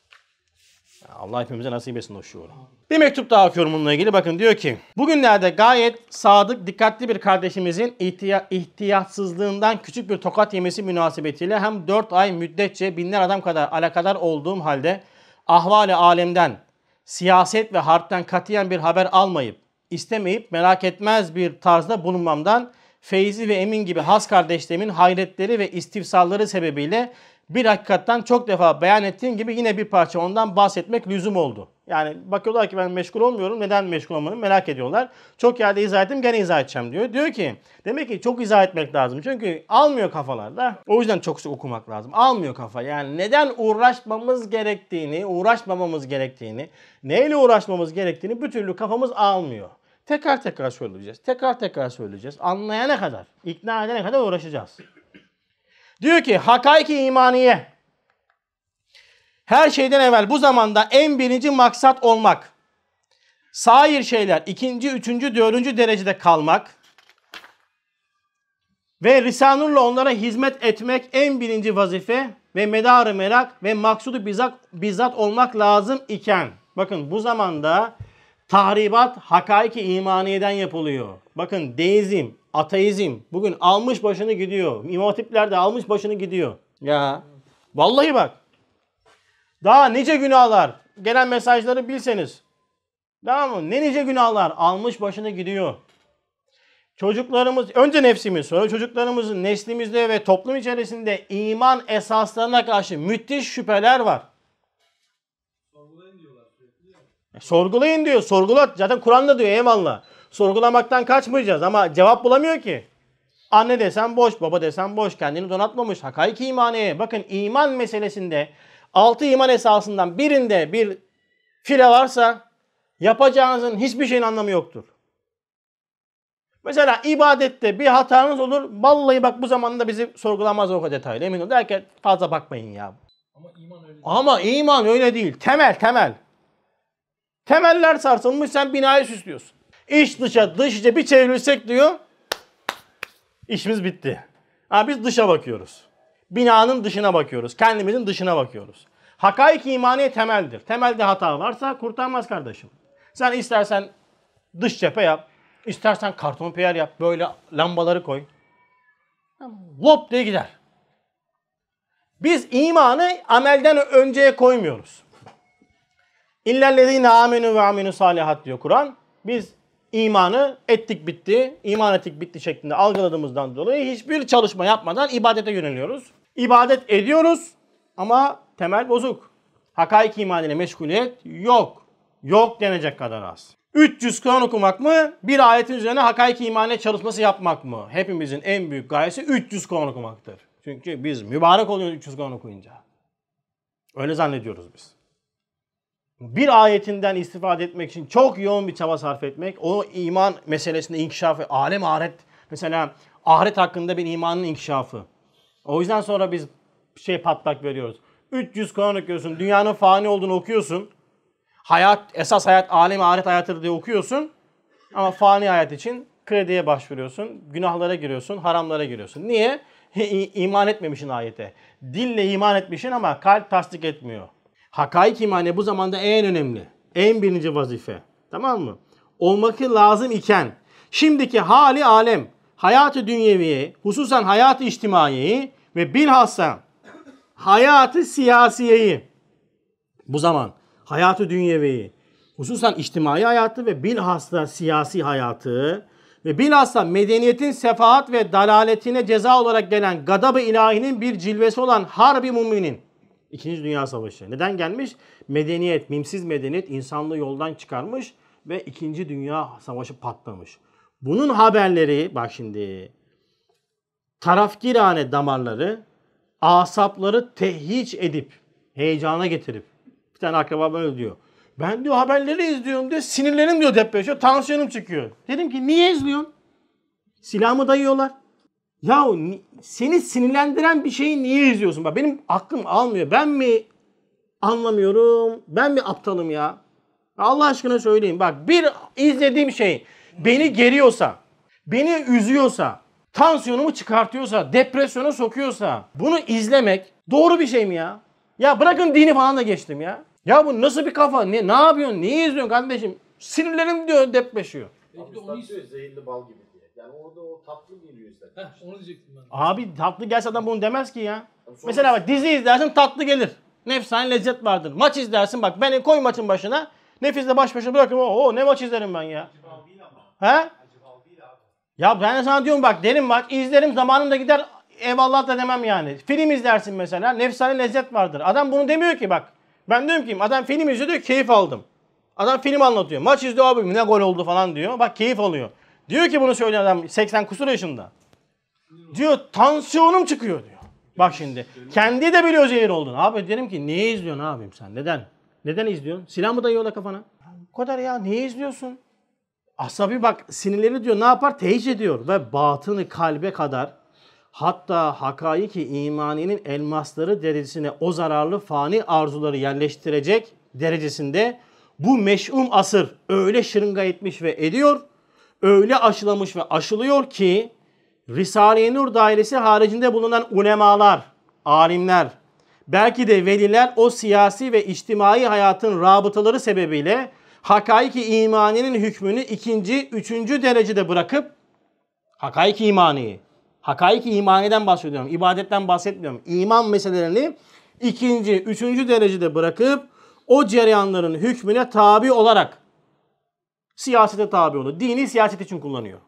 Allah hepimize nasip etsin o şuuru. Bir mektup daha okuyorum bununla ilgili. Bakın diyor ki Bugünlerde gayet sadık, dikkatli bir kardeşimizin ihtiya ihtiyatsızlığından küçük bir tokat yemesi münasebetiyle hem 4 ay müddetçe binler adam kadar alakadar olduğum halde ahvali alemden, siyaset ve harpten katiyen bir haber almayıp, istemeyip merak etmez bir tarzda bulunmamdan Feyzi ve Emin gibi has kardeşlerimin hayretleri ve istifsalları sebebiyle bir hakikatten çok defa beyan ettiğim gibi yine bir parça ondan bahsetmek lüzum oldu. Yani bakıyorlar ki ben meşgul olmuyorum. Neden meşgul olmadım merak ediyorlar. Çok yerde izah ettim gene izah edeceğim diyor. Diyor ki demek ki çok izah etmek lazım. Çünkü almıyor kafalarda. O yüzden çok sık okumak lazım. Almıyor kafa. Yani neden uğraşmamız gerektiğini, uğraşmamamız gerektiğini, neyle uğraşmamız gerektiğini bir türlü kafamız almıyor. Tekrar tekrar söyleyeceğiz. Tekrar tekrar söyleyeceğiz. Anlayana kadar, ikna edene kadar uğraşacağız. Diyor ki hakaiki imaniye her şeyden evvel bu zamanda en birinci maksat olmak. Sair şeyler ikinci, üçüncü, dördüncü derecede kalmak ve Risanur'la onlara hizmet etmek en birinci vazife ve medarı merak ve maksudu bizzat, bizzat olmak lazım iken. Bakın bu zamanda tahribat hakaiki imaniyeden yapılıyor. Bakın deizm, ateizm bugün almış başını gidiyor. İmam hatipler de almış başını gidiyor. Ya. Vallahi bak. Daha nice günahlar. Gelen mesajları bilseniz. Tamam mı? Ne nice günahlar almış başını gidiyor. Çocuklarımız, önce nefsimiz, sonra çocuklarımızın neslimizde ve toplum içerisinde iman esaslarına karşı müthiş şüpheler var. Sorgulayın diyorlar. E, sorgulayın diyor, sorgulat. Zaten Kur'an'da diyor eyvallah. Sorgulamaktan kaçmayacağız ama cevap bulamıyor ki. Anne desem boş, baba desem boş. Kendini donatmamış. Hakaiki imanı. Bakın iman meselesinde altı iman esasından birinde bir file varsa yapacağınızın hiçbir şeyin anlamı yoktur. Mesela ibadette bir hatanız olur. Vallahi bak bu zamanda bizi sorgulamaz o kadar detaylı. Emin ol. Derken fazla bakmayın ya. Ama iman öyle değil. Ama iman öyle değil. Temel temel. Temeller sarsılmış sen binayı süslüyorsun. İç dışa dış içe bir çevrilsek diyor işimiz bitti. Ama biz dışa bakıyoruz. Binanın dışına bakıyoruz. Kendimizin dışına bakıyoruz. Hakaik imaniye temeldir. Temelde hata varsa kurtarmaz kardeşim. Sen istersen dış cephe yap. İstersen karton piyer yap. Böyle lambaları koy. Lop diye gider. Biz imanı amelden önceye koymuyoruz. İllellezine aminu ve aminu salihat diyor Kur'an. Biz imanı ettik bitti, iman ettik bitti şeklinde algıladığımızdan dolayı hiçbir çalışma yapmadan ibadete yöneliyoruz. İbadet ediyoruz ama temel bozuk. Hakaik iman ile meşguliyet yok. Yok denecek kadar az. 300 Kur'an okumak mı? Bir ayetin üzerine hakaik imane çalışması yapmak mı? Hepimizin en büyük gayesi 300 Kur'an okumaktır. Çünkü biz mübarek oluyoruz 300 Kur'an okuyunca. Öyle zannediyoruz biz bir ayetinden istifade etmek için çok yoğun bir çaba sarf etmek, o iman meselesinde inkişafı, alem ahiret mesela ahiret hakkında bir imanın inkişafı. O yüzden sonra biz şey patlak veriyoruz. 300 Kur'an okuyorsun, dünyanın fani olduğunu okuyorsun. Hayat, esas hayat, alem ahiret hayatıdır diye okuyorsun. Ama fani hayat için krediye başvuruyorsun, günahlara giriyorsun, haramlara giriyorsun. Niye? İman etmemişsin ayete. Dille iman etmişsin ama kalp tasdik etmiyor. Hakaik imane bu zamanda en önemli. En birinci vazife. Tamam mı? Olmakı lazım iken şimdiki hali alem, hayatı dünyeviye, hususan hayatı içtimaiyeyi ve bilhassa hayatı siyasiyeyi bu zaman hayatı dünyeviyi, hususan içtimai hayatı ve bilhassa siyasi hayatı ve bilhassa medeniyetin sefaat ve dalaletine ceza olarak gelen gadab-ı ilahinin bir cilvesi olan harbi muminin İkinci Dünya Savaşı. Neden gelmiş? Medeniyet, mimsiz medeniyet insanlığı yoldan çıkarmış ve İkinci Dünya Savaşı patlamış. Bunun haberleri bak şimdi tarafgirane damarları asapları tehhiç edip heyecana getirip bir tane akraba böyle diyor. Ben diyor haberleri izliyorum diyor. Sinirlerim diyor depreşiyor. Tansiyonum çıkıyor. Dedim ki niye izliyorsun? Silahımı dayıyorlar. Ya seni sinirlendiren bir şeyi niye izliyorsun? Bak benim aklım almıyor. Ben mi anlamıyorum? Ben mi aptalım ya? Allah aşkına söyleyeyim. Bak bir izlediğim şey beni geriyorsa, beni üzüyorsa, tansiyonumu çıkartıyorsa, depresyona sokuyorsa bunu izlemek doğru bir şey mi ya? Ya bırakın dini falan da geçtim ya. Ya bu nasıl bir kafa? Ne, ne yapıyorsun? Niye izliyorsun kardeşim? Sinirlerim diyor depreşiyor. Peki de onu izliyor. Zehirli bal gibi. Yani orada o tatlı geliyor işte. Heh, onu diyecektim ben. Abi tatlı gelse adam bunu demez ki ya. Tabii Mesela bak dizi izlersin tatlı gelir. Nefsane lezzet vardır. Maç izlersin bak beni koy maçın başına. Nefisle baş başa bırakırım. Oo ne maç izlerim ben ya. Acaba değil ama. He? Ya ben de sana diyorum bak derim bak izlerim zamanım da gider eyvallah da demem yani. Film izlersin mesela nefsane lezzet vardır. Adam bunu demiyor ki bak. Ben diyorum ki adam film izliyor diyor keyif aldım. Adam film anlatıyor. Maç izliyor abim ne gol oldu falan diyor. Bak keyif alıyor. Diyor ki bunu söyleyen adam 80 kusur yaşında. Diyor tansiyonum çıkıyor diyor. Bak şimdi kendi de biliyor zehir olduğunu. Abi derim ki niye izliyorsun abim sen neden? Neden izliyorsun? Silah mı dayıyorlar kafana? Bu kadar ya niye izliyorsun? Asabi bak sinirleri diyor ne yapar? Tehic diyor ve batını kalbe kadar hatta hakayı ki imaninin elmasları derecesine o zararlı fani arzuları yerleştirecek derecesinde bu meş'um asır öyle şırınga etmiş ve ediyor öyle aşılamış ve aşılıyor ki Risale-i Nur dairesi haricinde bulunan ulemalar, alimler, belki de veliler o siyasi ve içtimai hayatın rabıtaları sebebiyle hakaiki imaninin hükmünü ikinci, üçüncü derecede bırakıp hakaiki imaniyi, hakaiki imaniden bahsediyorum, ibadetten bahsetmiyorum, iman meselelerini ikinci, üçüncü derecede bırakıp o cereyanların hükmüne tabi olarak Siyasete tabi olur. Dini siyaset için kullanıyor.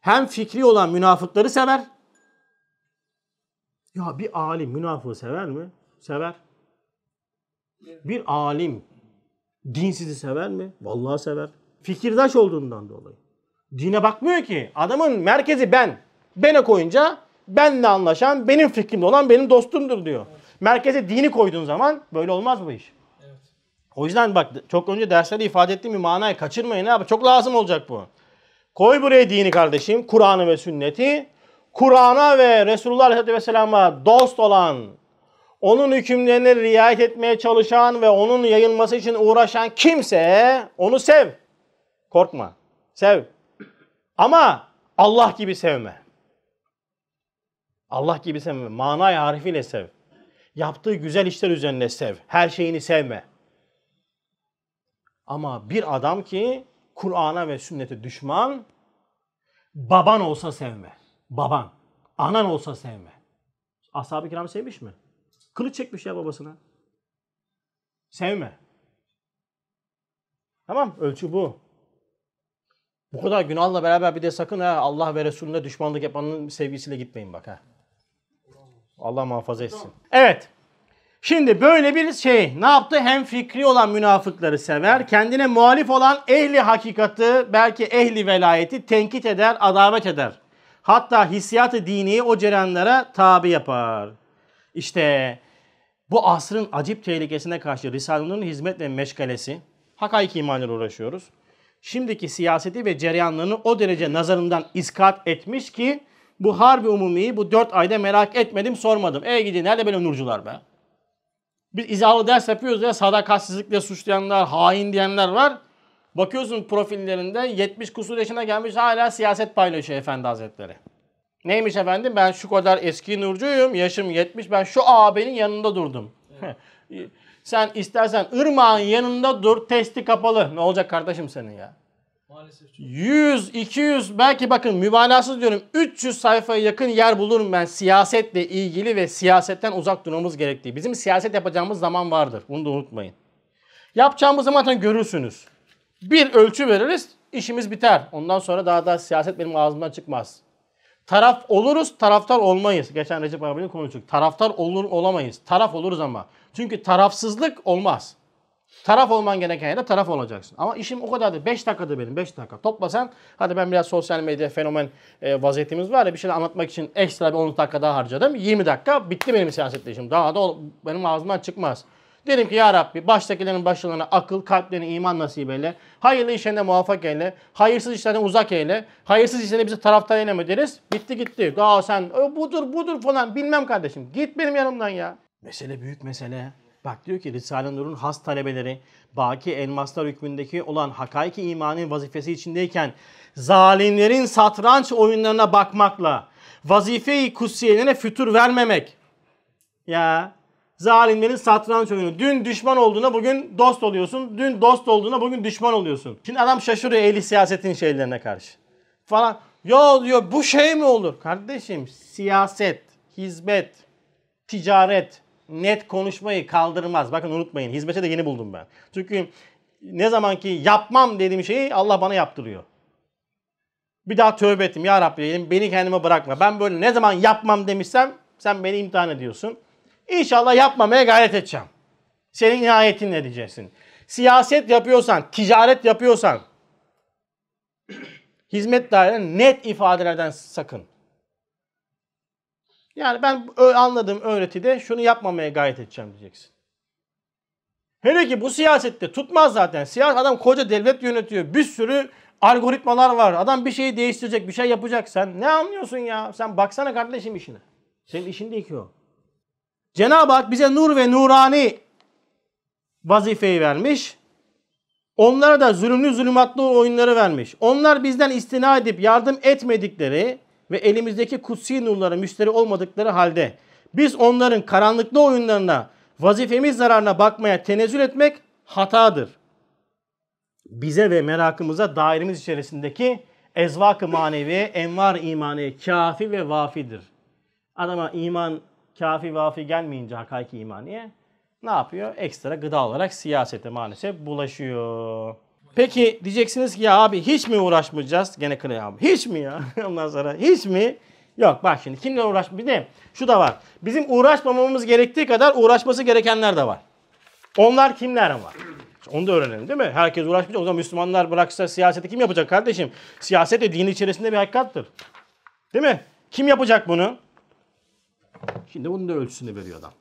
Hem fikri olan münafıkları sever. Ya bir alim münafığı sever mi? Sever. Bir alim dinsizi sever mi? Vallahi sever. Fikirdaş olduğundan dolayı. Dine bakmıyor ki. Adamın merkezi ben. Bene koyunca benle anlaşan, benim fikrimde olan benim dostumdur diyor. Merkeze dini koyduğun zaman böyle olmaz bu iş. O yüzden bak çok önce derslerde ifade ettiğim bir manayı kaçırmayın abi. Çok lazım olacak bu. Koy buraya dini kardeşim. Kur'an'ı ve sünneti. Kur'an'a ve Resulullah Aleyhisselatü Vesselam'a dost olan, onun hükümlerine riayet etmeye çalışan ve onun yayılması için uğraşan kimse onu sev. Korkma. Sev. Ama Allah gibi sevme. Allah gibi sevme. Manay harfiyle sev. Yaptığı güzel işler üzerine sev. Her şeyini sevme. Ama bir adam ki Kur'an'a ve sünnete düşman, baban olsa sevme. Baban. Anan olsa sevme. Ashab-ı kiram sevmiş mi? Kılıç çekmiş ya babasına. Sevme. Tamam ölçü bu. Bu kadar günahla beraber bir de sakın ha Allah ve Resulüne düşmanlık yapanın sevgisiyle gitmeyin bak ha. Allah muhafaza etsin. Evet. Şimdi böyle bir şey ne yaptı? Hem fikri olan münafıkları sever, kendine muhalif olan ehli hakikati, belki ehli velayeti tenkit eder, adavet eder. Hatta hissiyatı dini o cerenlere tabi yapar. İşte bu asrın acip tehlikesine karşı Risale-i hizmet ve meşgalesi, hakaiki imanla uğraşıyoruz. Şimdiki siyaseti ve cereyanlarını o derece nazarından iskat etmiş ki bu harbi umumiyi bu dört ayda merak etmedim sormadım. Ey gidi nerede böyle nurcular be? Biz izahlı ders yapıyoruz ya sadakatsizlikle suçlayanlar, hain diyenler var. Bakıyorsun profillerinde 70 kusur yaşına gelmiş hala siyaset paylaşıyor efendi hazretleri. Neymiş efendim ben şu kadar eski nurcuyum, yaşım 70 ben şu ağabeyin yanında durdum. Evet. [LAUGHS] Sen istersen ırmağın yanında dur testi kapalı. Ne olacak kardeşim senin ya? 100, 200 belki bakın mübalağasız diyorum 300 sayfaya yakın yer bulurum ben siyasetle ilgili ve siyasetten uzak durmamız gerektiği. Bizim siyaset yapacağımız zaman vardır. Bunu da unutmayın. Yapacağımız zaman zaten görürsünüz. Bir ölçü veririz, işimiz biter. Ondan sonra daha da siyaset benim ağzımdan çıkmaz. Taraf oluruz, taraftar olmayız. Geçen Recep abiyle konuştuk. Taraftar olur olamayız. Taraf oluruz ama. Çünkü tarafsızlık olmaz. Taraf olman gereken yerde taraf olacaksın. Ama işim o kadardı. 5 dakikadı benim. 5 dakika. Toplasan hadi ben biraz sosyal medya fenomen e, vaziyetimiz var ya bir şeyler anlatmak için ekstra bir 10 dakika daha harcadım. 20 dakika bitti benim siyasetle işim. Daha da benim ağzımdan çıkmaz. Dedim ki ya Rabbi baştakilerin başlarına akıl, kalplerine iman nasip eyle. Hayırlı işlerine muvaffak eyle. Hayırsız işlerden uzak eyle. Hayırsız işlerine bizi taraftar eyleme deriz. Bitti gitti. Daha sen e, budur budur falan bilmem kardeşim. Git benim yanımdan ya. Mesele büyük mesele. Bak diyor ki Risale-i Nur'un has talebeleri baki elmaslar hükmündeki olan hakaiki imanın vazifesi içindeyken zalimlerin satranç oyunlarına bakmakla vazife-i kutsiyelerine fütur vermemek. Ya zalimlerin satranç oyunu. Dün düşman olduğuna bugün dost oluyorsun. Dün dost olduğuna bugün düşman oluyorsun. Şimdi adam şaşırıyor eli siyasetin şeylerine karşı. Falan. Ya diyor bu şey mi olur? Kardeşim siyaset, hizmet, ticaret, net konuşmayı kaldırmaz. Bakın unutmayın hizmete de yeni buldum ben. Çünkü ne zaman ki yapmam dediğim şeyi Allah bana yaptırıyor. Bir daha tövbe ettim ya Rabbi beni kendime bırakma. Ben böyle ne zaman yapmam demişsem sen beni imtihan ediyorsun. İnşallah yapmamaya gayret edeceğim. Senin nihayetin ne diyeceksin? Siyaset yapıyorsan, ticaret yapıyorsan [CLEARS THROAT] hizmet dairelerin net ifadelerden sakın. Yani ben anladığım öğretide şunu yapmamaya gayret edeceğim diyeceksin. Hele ki bu siyasette tutmaz zaten. Siyas adam koca devlet yönetiyor. Bir sürü algoritmalar var. Adam bir şeyi değiştirecek, bir şey yapacak. Sen ne anlıyorsun ya? Sen baksana kardeşim işine. Senin işin değil ki o. Cenab-ı Hak bize nur ve nurani vazifeyi vermiş. Onlara da zulümlü zulümatlı oyunları vermiş. Onlar bizden istina edip yardım etmedikleri ve elimizdeki kutsi nurlara müşteri olmadıkları halde biz onların karanlıklı oyunlarına, vazifemiz zararına bakmaya tenezzül etmek hatadır. Bize ve merakımıza dairemiz içerisindeki ezvak-ı maneviye, envar imaniye kafi ve vafidir. Adama iman kafi vafi gelmeyince hakiki imaniye ne yapıyor? Ekstra gıda olarak siyasete maalesef bulaşıyor. Peki diyeceksiniz ki ya abi hiç mi uğraşmayacağız? Gene kınıyor abi. Hiç mi ya? [LAUGHS] Ondan sonra hiç mi? Yok bak şimdi kimle uğraş... Bir de şu da var. Bizim uğraşmamamız gerektiği kadar uğraşması gerekenler de var. Onlar kimler var? Onu da öğrenelim değil mi? Herkes uğraşmayacak. O zaman Müslümanlar bıraksa siyaseti kim yapacak kardeşim? Siyaset de din içerisinde bir hakikattır. Değil mi? Kim yapacak bunu? Şimdi bunun da ölçüsünü veriyor adam.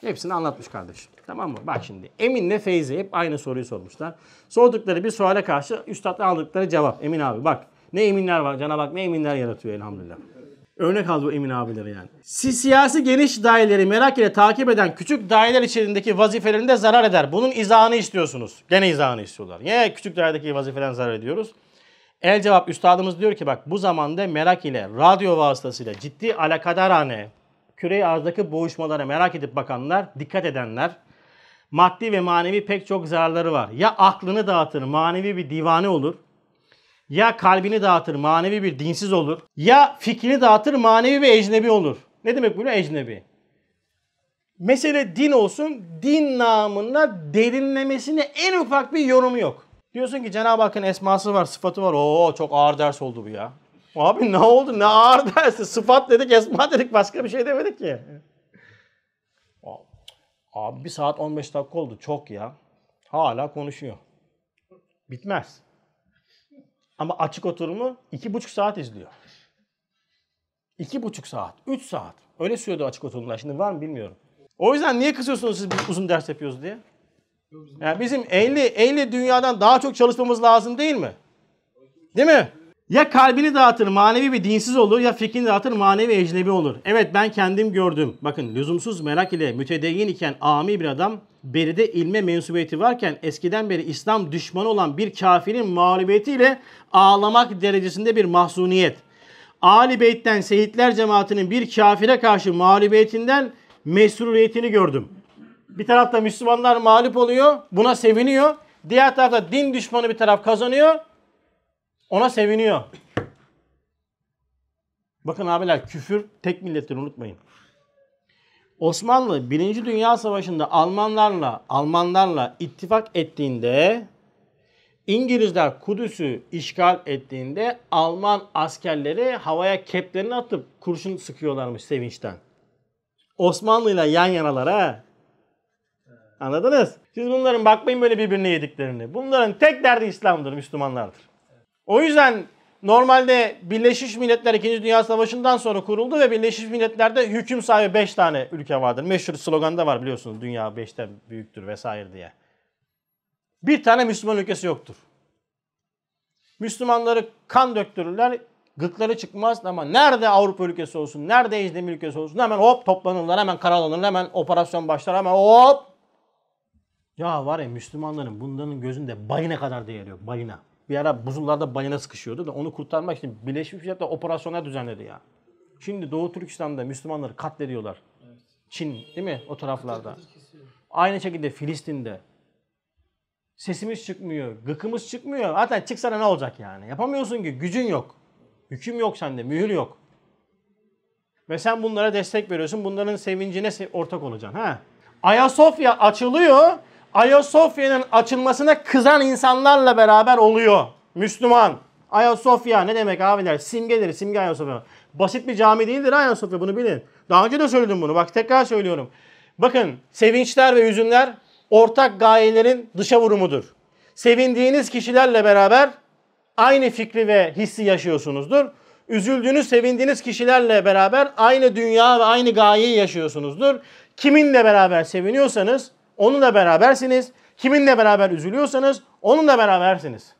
Hepsini anlatmış kardeşim. Tamam mı? Bak şimdi Emin'le Feyzi hep aynı soruyu sormuşlar. Sordukları bir suale karşı üstadla aldıkları cevap. Emin abi bak ne eminler var. Cana bak ne eminler yaratıyor elhamdülillah. Örnek aldı bu emin abileri yani. Si siyasi geniş daireleri merak ile takip eden küçük daireler içerisindeki vazifelerinde zarar eder. Bunun izahını istiyorsunuz. Gene izahını istiyorlar. Niye küçük dairedeki vazifeden zarar ediyoruz? El cevap üstadımız diyor ki bak bu zamanda merak ile radyo vasıtasıyla ciddi alakadarhane küre arzdaki boğuşmalara merak edip bakanlar, dikkat edenler, maddi ve manevi pek çok zararları var. Ya aklını dağıtır, manevi bir divane olur. Ya kalbini dağıtır, manevi bir dinsiz olur. Ya fikrini dağıtır, manevi bir ecnebi olur. Ne demek bu ecnebi? Mesele din olsun, din namında derinlemesine en ufak bir yorumu yok. Diyorsun ki Cenab-ı Hakk'ın esması var, sıfatı var. Oo çok ağır ders oldu bu ya. Abi ne oldu? Ne ağır dersi? Sıfat dedik, esma dedik. Başka bir şey demedik ki. Abi bir saat 15 dakika oldu. Çok ya. Hala konuşuyor. Bitmez. Ama açık oturumu iki buçuk saat izliyor. İki buçuk saat, üç saat. Öyle sürüyordu açık oturumlar. Şimdi var mı bilmiyorum. O yüzden niye kızıyorsunuz siz uzun ders yapıyoruz diye? Yani bizim 50, 50 dünyadan daha çok çalışmamız lazım değil mi? Değil mi? Ya kalbini dağıtır manevi bir dinsiz olur ya fikrini dağıtır manevi ecnebi olur. Evet ben kendim gördüm. Bakın lüzumsuz merak ile mütedeyyin iken ami bir adam beride ilme mensubiyeti varken eskiden beri İslam düşmanı olan bir kafirin mağlubiyetiyle ağlamak derecesinde bir mahzuniyet. Ali Beyt'ten Seyitler cemaatinin bir kafire karşı mağlubiyetinden mesruriyetini gördüm. Bir tarafta Müslümanlar mağlup oluyor, buna seviniyor. Diğer tarafta din düşmanı bir taraf kazanıyor, ona seviniyor. Bakın abiler küfür tek millettir unutmayın. Osmanlı 1. Dünya Savaşı'nda Almanlarla Almanlarla ittifak ettiğinde İngilizler Kudüs'ü işgal ettiğinde Alman askerleri havaya keplerini atıp kurşun sıkıyorlarmış sevinçten. Osmanlı ile yan yanalara. Anladınız? Siz bunların bakmayın böyle birbirine yediklerini. Bunların tek derdi İslam'dır, Müslümanlardır. O yüzden normalde Birleşmiş Milletler 2. Dünya Savaşı'ndan sonra kuruldu ve Birleşmiş Milletler'de hüküm sahibi 5 tane ülke vardır. Meşhur slogan da var biliyorsunuz dünya 5'te büyüktür vesaire diye. Bir tane Müslüman ülkesi yoktur. Müslümanları kan döktürürler, gıkları çıkmaz ama nerede Avrupa ülkesi olsun, nerede İzdemir ülkesi olsun hemen hop toplanırlar, hemen karalanırlar, hemen operasyon başlar, hemen hop. Ya var ya Müslümanların bunların gözünde bayına kadar değeri yok, bayına bir ara buzullarda balina sıkışıyordu da onu kurtarmak için Birleşmiş Milletler operasyonlar düzenledi ya. Şimdi Doğu Türkistan'da Müslümanları katlediyorlar. Evet. Çin değil mi o taraflarda. Aynı şekilde Filistin'de. Sesimiz çıkmıyor, gıkımız çıkmıyor. Zaten çıksana ne olacak yani? Yapamıyorsun ki gücün yok. Hüküm yok sende, mühür yok. Ve sen bunlara destek veriyorsun. Bunların sevincine ortak olacaksın. Ha? Ayasofya açılıyor. Ayasofya'nın açılmasına kızan insanlarla beraber oluyor. Müslüman. Ayasofya ne demek abiler? Simgedir, simge Ayasofya. Basit bir cami değildir Ayasofya bunu bilin. Daha önce de söyledim bunu. Bak tekrar söylüyorum. Bakın sevinçler ve üzümler ortak gayelerin dışa vurumudur. Sevindiğiniz kişilerle beraber aynı fikri ve hissi yaşıyorsunuzdur. Üzüldüğünüz, sevindiğiniz kişilerle beraber aynı dünya ve aynı gayeyi yaşıyorsunuzdur. Kiminle beraber seviniyorsanız onunla berabersiniz. Kiminle beraber üzülüyorsanız onunla berabersiniz.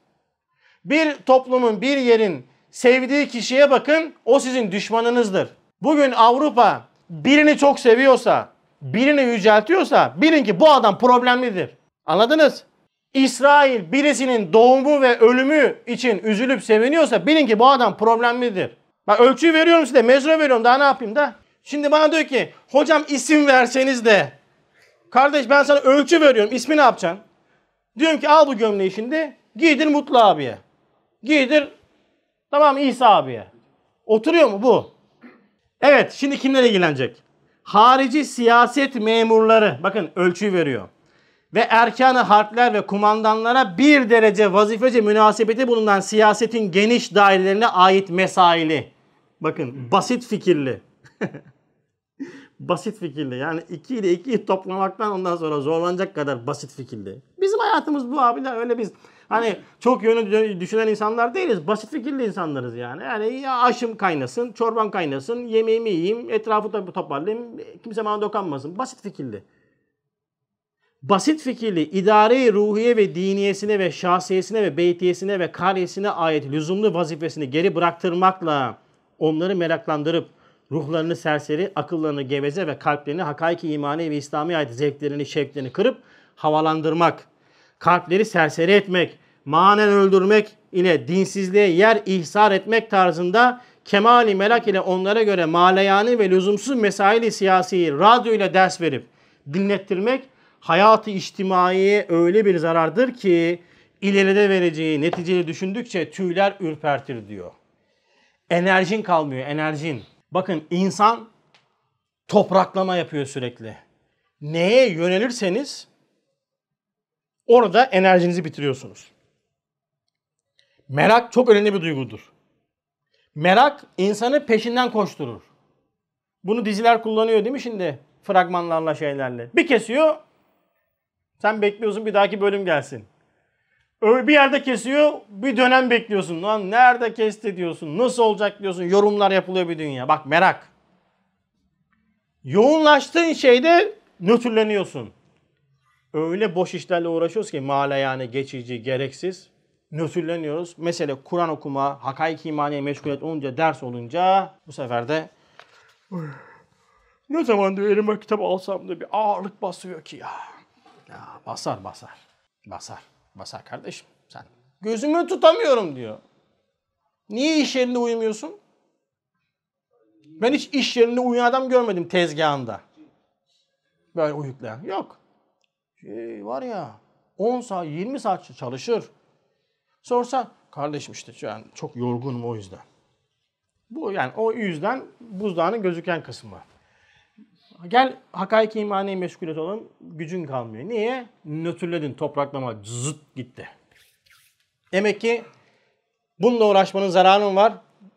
Bir toplumun, bir yerin sevdiği kişiye bakın, o sizin düşmanınızdır. Bugün Avrupa birini çok seviyorsa, birini yüceltiyorsa bilin ki bu adam problemlidir. Anladınız? İsrail birisinin doğumu ve ölümü için üzülüp seviniyorsa bilin ki bu adam problemlidir. Ben ölçüyü veriyorum size, mezura veriyorum daha ne yapayım da. Şimdi bana diyor ki hocam isim verseniz de Kardeş ben sana ölçü veriyorum. İsmi ne yapacaksın? Diyorum ki al bu gömleği şimdi. Giydir Mutlu abiye. Giydir tamam İsa abiye. Oturuyor mu bu? Evet şimdi kimler ilgilenecek? Harici siyaset memurları. Bakın ölçüyü veriyor. Ve erkanı harpler ve kumandanlara bir derece vazifece münasebeti bulunan siyasetin geniş dairelerine ait mesaili. Bakın basit fikirli. [LAUGHS] basit fikirli. Yani 2 ile 2'yi toplamaktan ondan sonra zorlanacak kadar basit fikirli. Bizim hayatımız bu abiler öyle biz hani çok yönü düşünen insanlar değiliz. Basit fikirli insanlarız yani. Yani ya aşım kaynasın, çorban kaynasın, yemeğimi yiyeyim, etrafı toparlayayım, kimse bana dokanmasın. Basit fikirli. Basit fikirli, idare ruhiye ve diniyesine ve şahsiyesine ve beytiyesine ve kariyesine ait lüzumlu vazifesini geri bıraktırmakla onları meraklandırıp ruhlarını serseri, akıllarını geveze ve kalplerini hakaiki imani ve İslami ait zevklerini, şevklerini kırıp havalandırmak, kalpleri serseri etmek, manen öldürmek ile dinsizliğe yer ihsar etmek tarzında kemali melak ile onlara göre malayani ve lüzumsuz mesaili siyasiyi radyo ile ders verip dinlettirmek hayatı içtimaiye öyle bir zarardır ki ileride vereceği neticeyi düşündükçe tüyler ürpertir diyor. Enerjin kalmıyor, enerjin. Bakın insan topraklama yapıyor sürekli. Neye yönelirseniz orada enerjinizi bitiriyorsunuz. Merak çok önemli bir duygudur. Merak insanı peşinden koşturur. Bunu diziler kullanıyor değil mi şimdi? Fragmanlarla şeylerle. Bir kesiyor. Sen bekliyorsun bir dahaki bölüm gelsin. Öyle bir yerde kesiyor bir dönem bekliyorsun. Lan nerede kesti diyorsun. Nasıl olacak diyorsun. Yorumlar yapılıyor bir dünya. Bak merak. Yoğunlaştığın şeyde nötrleniyorsun. Öyle boş işlerle uğraşıyoruz ki mala yani geçici, gereksiz. Nötrleniyoruz. Mesela Kur'an okuma, hakaiki imaniye meşguliyet olunca, ders olunca bu sefer de ne zaman diyor elime kitap alsam da bir ağırlık basıyor ki ya. Ya basar basar. Basar. Basar kardeşim sen. Gözümü tutamıyorum diyor. Niye iş yerinde uyumuyorsun? Ben hiç iş yerinde uyuyan adam görmedim tezgahında. Böyle uyuklayan. Yok. Şey var ya 10 saat 20 saat çalışır. Sorsa kardeşim işte şu an çok yorgunum o yüzden. Bu yani o yüzden buzdağının gözüken kısmı. Gel hakaik imaniye meşgul et olalım. Gücün kalmıyor. Niye? Nötrledin topraklama zıt gitti. Demek ki bununla uğraşmanın zararı var?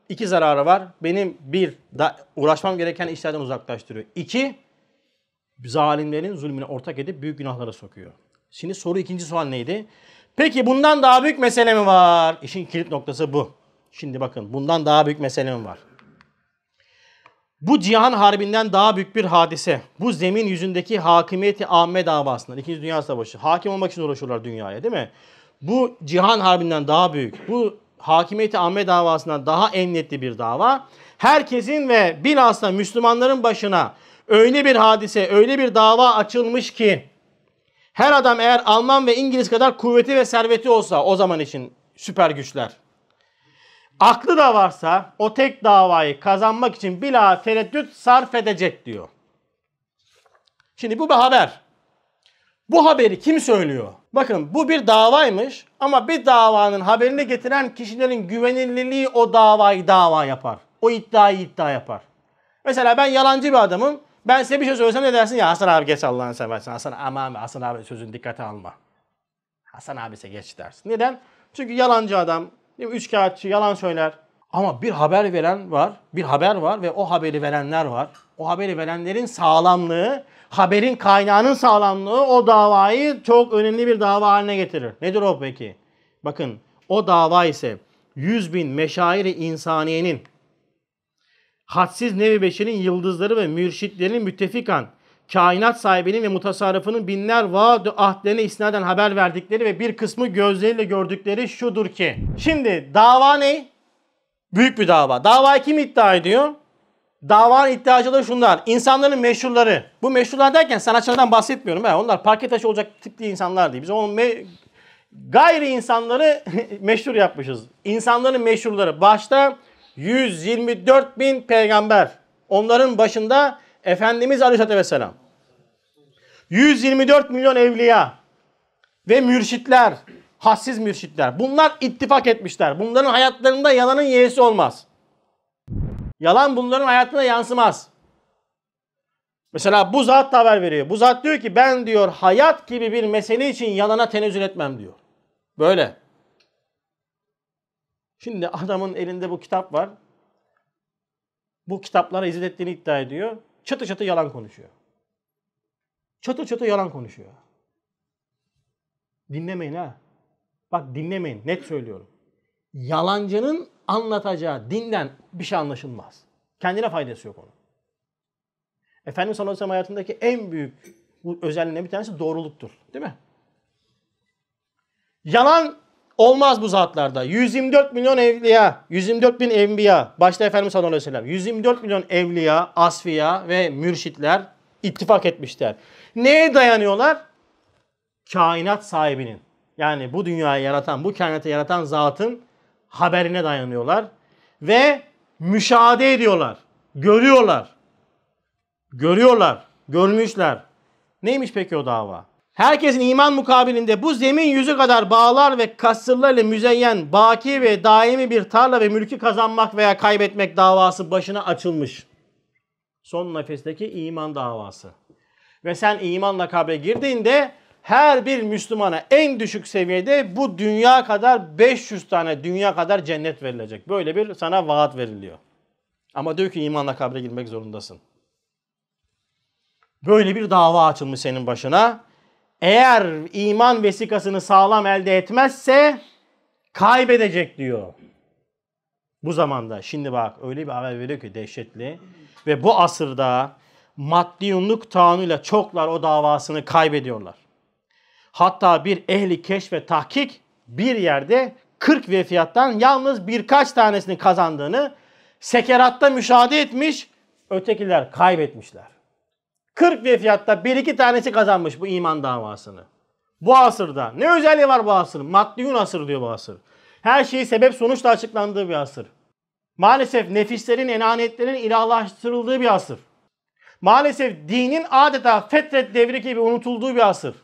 İki zararı var. Benim bir, da uğraşmam gereken işlerden uzaklaştırıyor. İki, zalimlerin zulmüne ortak edip büyük günahlara sokuyor. Şimdi soru ikinci sual neydi? Peki bundan daha büyük mesele mi var? İşin kilit noktası bu. Şimdi bakın bundan daha büyük mesele mi var? Bu Cihan Harbi'nden daha büyük bir hadise. Bu zemin yüzündeki hakimiyeti amme davasından. İkinci Dünya Savaşı. Hakim olmak için uğraşıyorlar dünyaya değil mi? Bu Cihan Harbi'nden daha büyük. Bu hakimiyeti amme davasından daha emniyetli bir dava. Herkesin ve bilhassa Müslümanların başına öyle bir hadise, öyle bir dava açılmış ki her adam eğer Alman ve İngiliz kadar kuvveti ve serveti olsa o zaman için süper güçler aklı da varsa o tek davayı kazanmak için bila tereddüt sarf edecek diyor. Şimdi bu bir haber. Bu haberi kim söylüyor? Bakın bu bir davaymış ama bir davanın haberini getiren kişilerin güvenilirliği o davayı dava yapar. O iddiayı iddia yapar. Mesela ben yalancı bir adamım. Ben size bir şey söylesem ne dersin? Ya Hasan abi geç Allah'ını seversen. Hasan aman Hasan abi sözün dikkate alma. Hasan abise geç dersin. Neden? Çünkü yalancı adam Değil mi? Üç kağıtçı yalan söyler. Ama bir haber veren var, bir haber var ve o haberi verenler var. O haberi verenlerin sağlamlığı, haberin kaynağının sağlamlığı o davayı çok önemli bir dava haline getirir. Nedir o peki? Bakın o dava ise 100 bin meşairi insaniyenin hadsiz nevi beşerin yıldızları ve mürşitlerinin müttefikan kainat sahibinin ve mutasarrıfının binler vaad ahdlerine isnaden haber verdikleri ve bir kısmı gözleriyle gördükleri şudur ki. Şimdi dava ne? Büyük bir dava. Dava kim iddia ediyor? Davanın iddiacıları şunlar. İnsanların meşhurları. Bu meşhurlar derken sanatçılardan bahsetmiyorum. He. Onlar parke taşı olacak tipli insanlar değil. Biz onun me- gayri insanları [LAUGHS] meşhur yapmışız. İnsanların meşhurları. Başta 124 bin peygamber. Onların başında Efendimiz Aleyhisselatü Vesselam. 124 milyon evliya ve mürşitler, hassiz mürşitler. Bunlar ittifak etmişler. Bunların hayatlarında yalanın yeğesi olmaz. Yalan bunların hayatına yansımaz. Mesela bu zat da haber veriyor. Bu zat diyor ki ben diyor hayat gibi bir mesele için yalana tenezzül etmem diyor. Böyle. Şimdi adamın elinde bu kitap var. Bu kitaplara hizmet ettiğini iddia ediyor çatı çatı yalan konuşuyor. Çatı çatı yalan konuşuyor. Dinlemeyin ha. Bak dinlemeyin. Net söylüyorum. Yalancının anlatacağı dinden bir şey anlaşılmaz. Kendine faydası yok onun. Efendimiz sallallahu aleyhi hayatındaki en büyük bu özelliğinden bir tanesi doğruluktur. Değil mi? Yalan Olmaz bu zatlarda. 124 milyon evliya, 124 bin enbiya, başta Efendimiz sallallahu aleyhi ve sellem, 124 milyon evliya, asfiya ve mürşitler ittifak etmişler. Neye dayanıyorlar? Kainat sahibinin. Yani bu dünyayı yaratan, bu kainatı yaratan zatın haberine dayanıyorlar. Ve müşahede ediyorlar. Görüyorlar. Görüyorlar. Görmüşler. Neymiş peki o dava? Herkesin iman mukabilinde bu zemin yüzü kadar bağlar ve kasırlarla müzeyyen baki ve daimi bir tarla ve mülkü kazanmak veya kaybetmek davası başına açılmış. Son nefesteki iman davası. Ve sen imanla kabre girdiğinde her bir Müslümana en düşük seviyede bu dünya kadar 500 tane dünya kadar cennet verilecek. Böyle bir sana vaat veriliyor. Ama diyor ki imanla kabre girmek zorundasın. Böyle bir dava açılmış senin başına eğer iman vesikasını sağlam elde etmezse kaybedecek diyor. Bu zamanda şimdi bak öyle bir haber veriyor ki dehşetli. Ve bu asırda maddi yunluk tanıyla çoklar o davasını kaybediyorlar. Hatta bir ehli keşf ve tahkik bir yerde 40 vefiyattan yalnız birkaç tanesini kazandığını sekeratta müşahede etmiş, ötekiler kaybetmişler. 40 vefiyatta bir iki tanesi kazanmış bu iman davasını. Bu asırda. Ne özelliği var bu asır? Maddiyun asır diyor bu asır. Her şeyi sebep sonuçla açıklandığı bir asır. Maalesef nefislerin, enaniyetlerin ilahlaştırıldığı bir asır. Maalesef dinin adeta fetret devri gibi unutulduğu bir asır.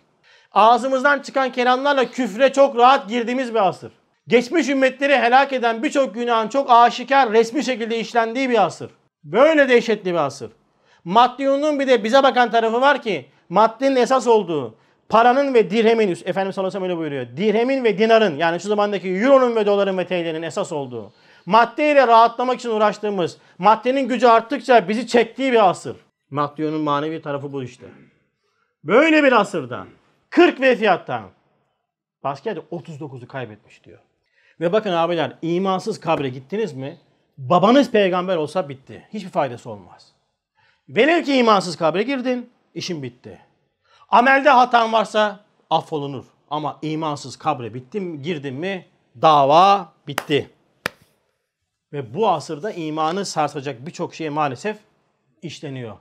Ağzımızdan çıkan kelamlarla küfre çok rahat girdiğimiz bir asır. Geçmiş ümmetleri helak eden birçok günahın çok aşikar resmi şekilde işlendiği bir asır. Böyle dehşetli bir asır. Maddiyonun bir de bize bakan tarafı var ki maddinin esas olduğu paranın ve dirhemin, Efendimiz sallallahu aleyhi buyuruyor. Dirhemin ve dinarın yani şu zamandaki euronun ve doların ve TL'nin esas olduğu. Maddeyle rahatlamak için uğraştığımız, maddenin gücü arttıkça bizi çektiği bir asır. Maddiyonun manevi tarafı bu işte. Böyle bir asırdan 40 vefiyattan Basket 39'u kaybetmiş diyor. Ve bakın abiler imansız kabre gittiniz mi? Babanız peygamber olsa bitti. Hiçbir faydası olmaz. Velev ki imansız kabre girdin, işin bitti. Amelde hatan varsa affolunur. Ama imansız kabre bittim, girdin mi dava bitti. Ve bu asırda imanı sarsacak birçok şey maalesef işleniyor.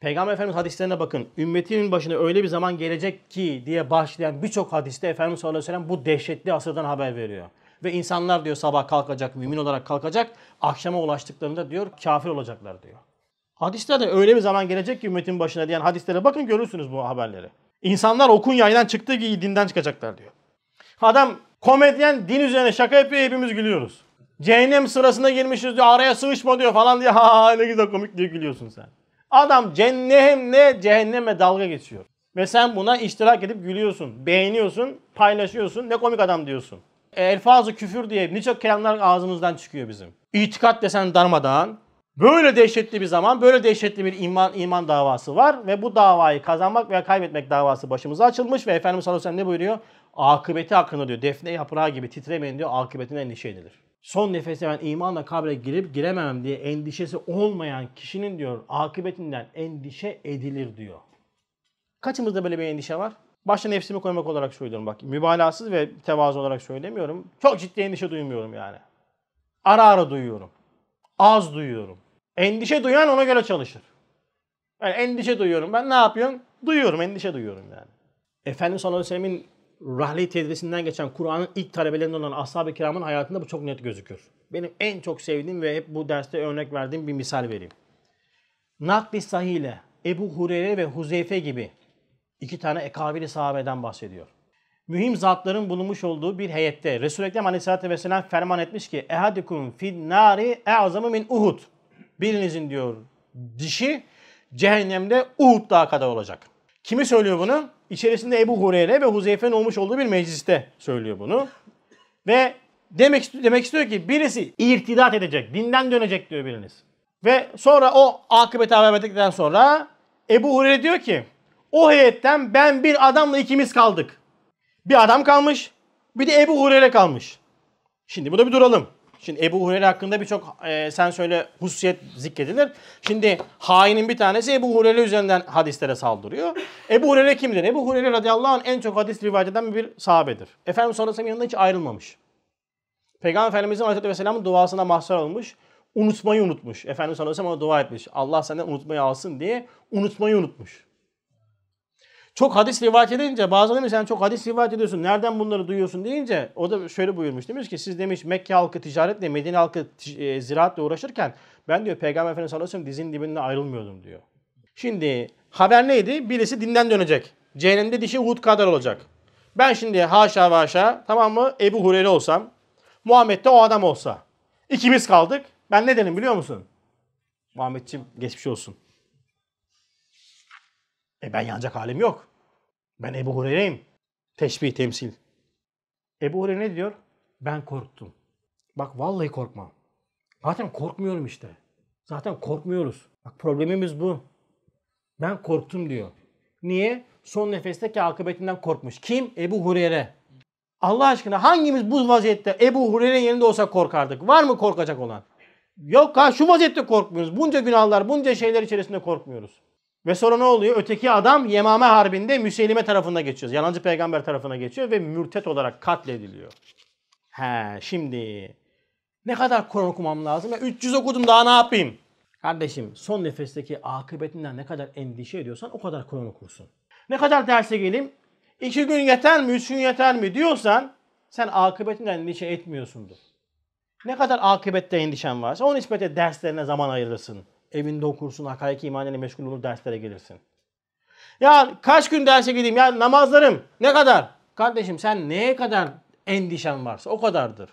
Peygamber Efendimiz hadislerine bakın. Ümmetimin başına öyle bir zaman gelecek ki diye başlayan birçok hadiste Efendimiz sallallahu aleyhi ve sellem bu dehşetli asırdan haber veriyor. Ve insanlar diyor sabah kalkacak, mümin olarak kalkacak. Akşama ulaştıklarında diyor kafir olacaklar diyor. Hadislerde öyle bir zaman gelecek ki ümmetin başına diyen hadislere bakın görürsünüz bu haberleri. İnsanlar okun yaydan çıktığı gibi dinden çıkacaklar diyor. Adam komedyen din üzerine şaka yapıyor hepimiz gülüyoruz. Cehennem sırasına girmişiz diyor araya sığışma diyor falan diye [LAUGHS] ha ne güzel komik diye gülüyorsun sen. Adam cehennemle cehenneme dalga geçiyor. Ve sen buna iştirak edip gülüyorsun, beğeniyorsun, paylaşıyorsun, ne komik adam diyorsun. Elfazı küfür diye birçok kelamlar ağzımızdan çıkıyor bizim. İtikat desen darmadağın, Böyle dehşetli bir zaman, böyle dehşetli bir iman iman davası var ve bu davayı kazanmak veya kaybetmek davası başımıza açılmış ve Efendimiz sallallahu aleyhi ve sellem ne buyuruyor? Akıbeti hakkında diyor. Defne yaprağı gibi titremeyin diyor. Akıbetine endişe edilir. Son nefese ben imanla kabre girip girememem diye endişesi olmayan kişinin diyor akıbetinden endişe edilir diyor. Kaçımızda böyle bir endişe var? Başta nefsimi koymak olarak söylüyorum bak. Mübalağasız ve tevazu olarak söylemiyorum. Çok ciddi endişe duymuyorum yani. Ara ara duyuyorum. Az duyuyorum. Endişe duyan ona göre çalışır. Yani endişe duyuyorum ben ne yapıyorum? Duyuyorum endişe duyuyorum yani. Efendimiz sallallahu aleyhi ve sellemin rahli tedrisinden geçen Kur'an'ın ilk talebelerinden olan ashab-ı kiramın hayatında bu çok net gözükür. Benim en çok sevdiğim ve hep bu derste örnek verdiğim bir misal vereyim. Nakli Sahile, Ebu Hureyre ve Huzeyfe gibi iki tane ekabili sahabeden bahsediyor. Mühim zatların bulunmuş olduğu bir heyette Resul-i Ekrem Aleyhisselatü Vesselam ferman etmiş ki Ehadikum fid nari e'azamı min Uhud birinizin diyor dişi cehennemde Uhud dağı kadar olacak. Kimi söylüyor bunu? İçerisinde Ebu Hureyre ve Huzeyfe'nin olmuş olduğu bir mecliste söylüyor bunu. Ve demek, demek istiyor ki birisi irtidat edecek, dinden dönecek diyor biriniz. Ve sonra o akıbeti haber verdikten sonra Ebu Hureyre diyor ki o heyetten ben bir adamla ikimiz kaldık. Bir adam kalmış bir de Ebu Hureyre kalmış. Şimdi burada bir duralım. Şimdi Ebu Hureyre hakkında birçok e, sen söyle hususiyet zikredilir. Şimdi hainin bir tanesi Ebu Hureyre üzerinden hadislere saldırıyor. Ebu Hureyre kimdir? Ebu Hureyre radıyallahu anh en çok hadis rivayet eden bir sahabedir. Efendimiz sonrasının yanında hiç ayrılmamış. Peygamber Efendimizin aleyhissalatü vesselamın duasına mahsur olmuş. Unutmayı unutmuş. Efendimiz sonrasında ona dua etmiş. Allah senden unutmayı alsın diye unutmayı unutmuş. Çok hadis rivayet edince bazı demiş sen çok hadis rivayet ediyorsun. Nereden bunları duyuyorsun deyince o da şöyle buyurmuş. Demiş ki siz demiş Mekke halkı ticaretle Medine halkı e, ziraatle uğraşırken ben diyor Peygamber Efendimiz sallallahu aleyhi ve sellem dizinin dibinde ayrılmıyordum diyor. Şimdi haber neydi? Birisi dinden dönecek. Cehennemde dişi Uhud kadar olacak. Ben şimdi haşa ve haşa tamam mı Ebu Hureyre olsam Muhammed de o adam olsa. İkimiz kaldık. Ben ne derim biliyor musun? Muhammedciğim geçmiş olsun. E ben yanacak halim yok. Ben Ebu Hureyre'yim. Teşbih, temsil. Ebu Hureyre ne diyor? Ben korktum. Bak vallahi korkmam. Zaten korkmuyorum işte. Zaten korkmuyoruz. Bak problemimiz bu. Ben korktum diyor. Niye? Son nefesteki akıbetinden korkmuş. Kim? Ebu Hureyre. Allah aşkına hangimiz bu vaziyette Ebu Hureyre yerinde olsa korkardık? Var mı korkacak olan? Yok ha şu vaziyette korkmuyoruz. Bunca günahlar, bunca şeyler içerisinde korkmuyoruz. Ve sonra ne oluyor? Öteki adam Yemame Harbi'nde Müseylime tarafına geçiyor. Yalancı peygamber tarafına geçiyor ve mürtet olarak katlediliyor. He şimdi ne kadar Kur'an okumam lazım? Ya 300 okudum daha ne yapayım? Kardeşim son nefesteki akıbetinden ne kadar endişe ediyorsan o kadar Kur'an okursun. Ne kadar derse geleyim? İki gün yeter mi? Üç gün yeter mi? Diyorsan sen akıbetinden endişe etmiyorsundur. Ne kadar akıbette endişen varsa o nispete derslerine zaman ayırırsın. Evinde okursun, hakaiki imanene meşgul olur, derslere gelirsin. Ya kaç gün derse gideyim? Ya namazlarım ne kadar? Kardeşim sen neye kadar endişen varsa o kadardır.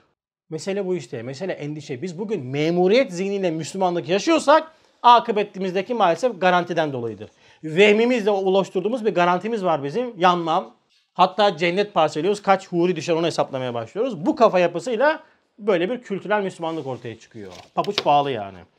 Mesele bu işte. Mesele endişe. Biz bugün memuriyet zihniyle Müslümanlık yaşıyorsak akıbetimizdeki maalesef garantiden dolayıdır. Vehmimizle ulaştırdığımız bir garantimiz var bizim. Yanmam. Hatta cennet parçalıyoruz. Kaç huri düşer onu hesaplamaya başlıyoruz. Bu kafa yapısıyla böyle bir kültürel Müslümanlık ortaya çıkıyor. Papuç bağlı yani.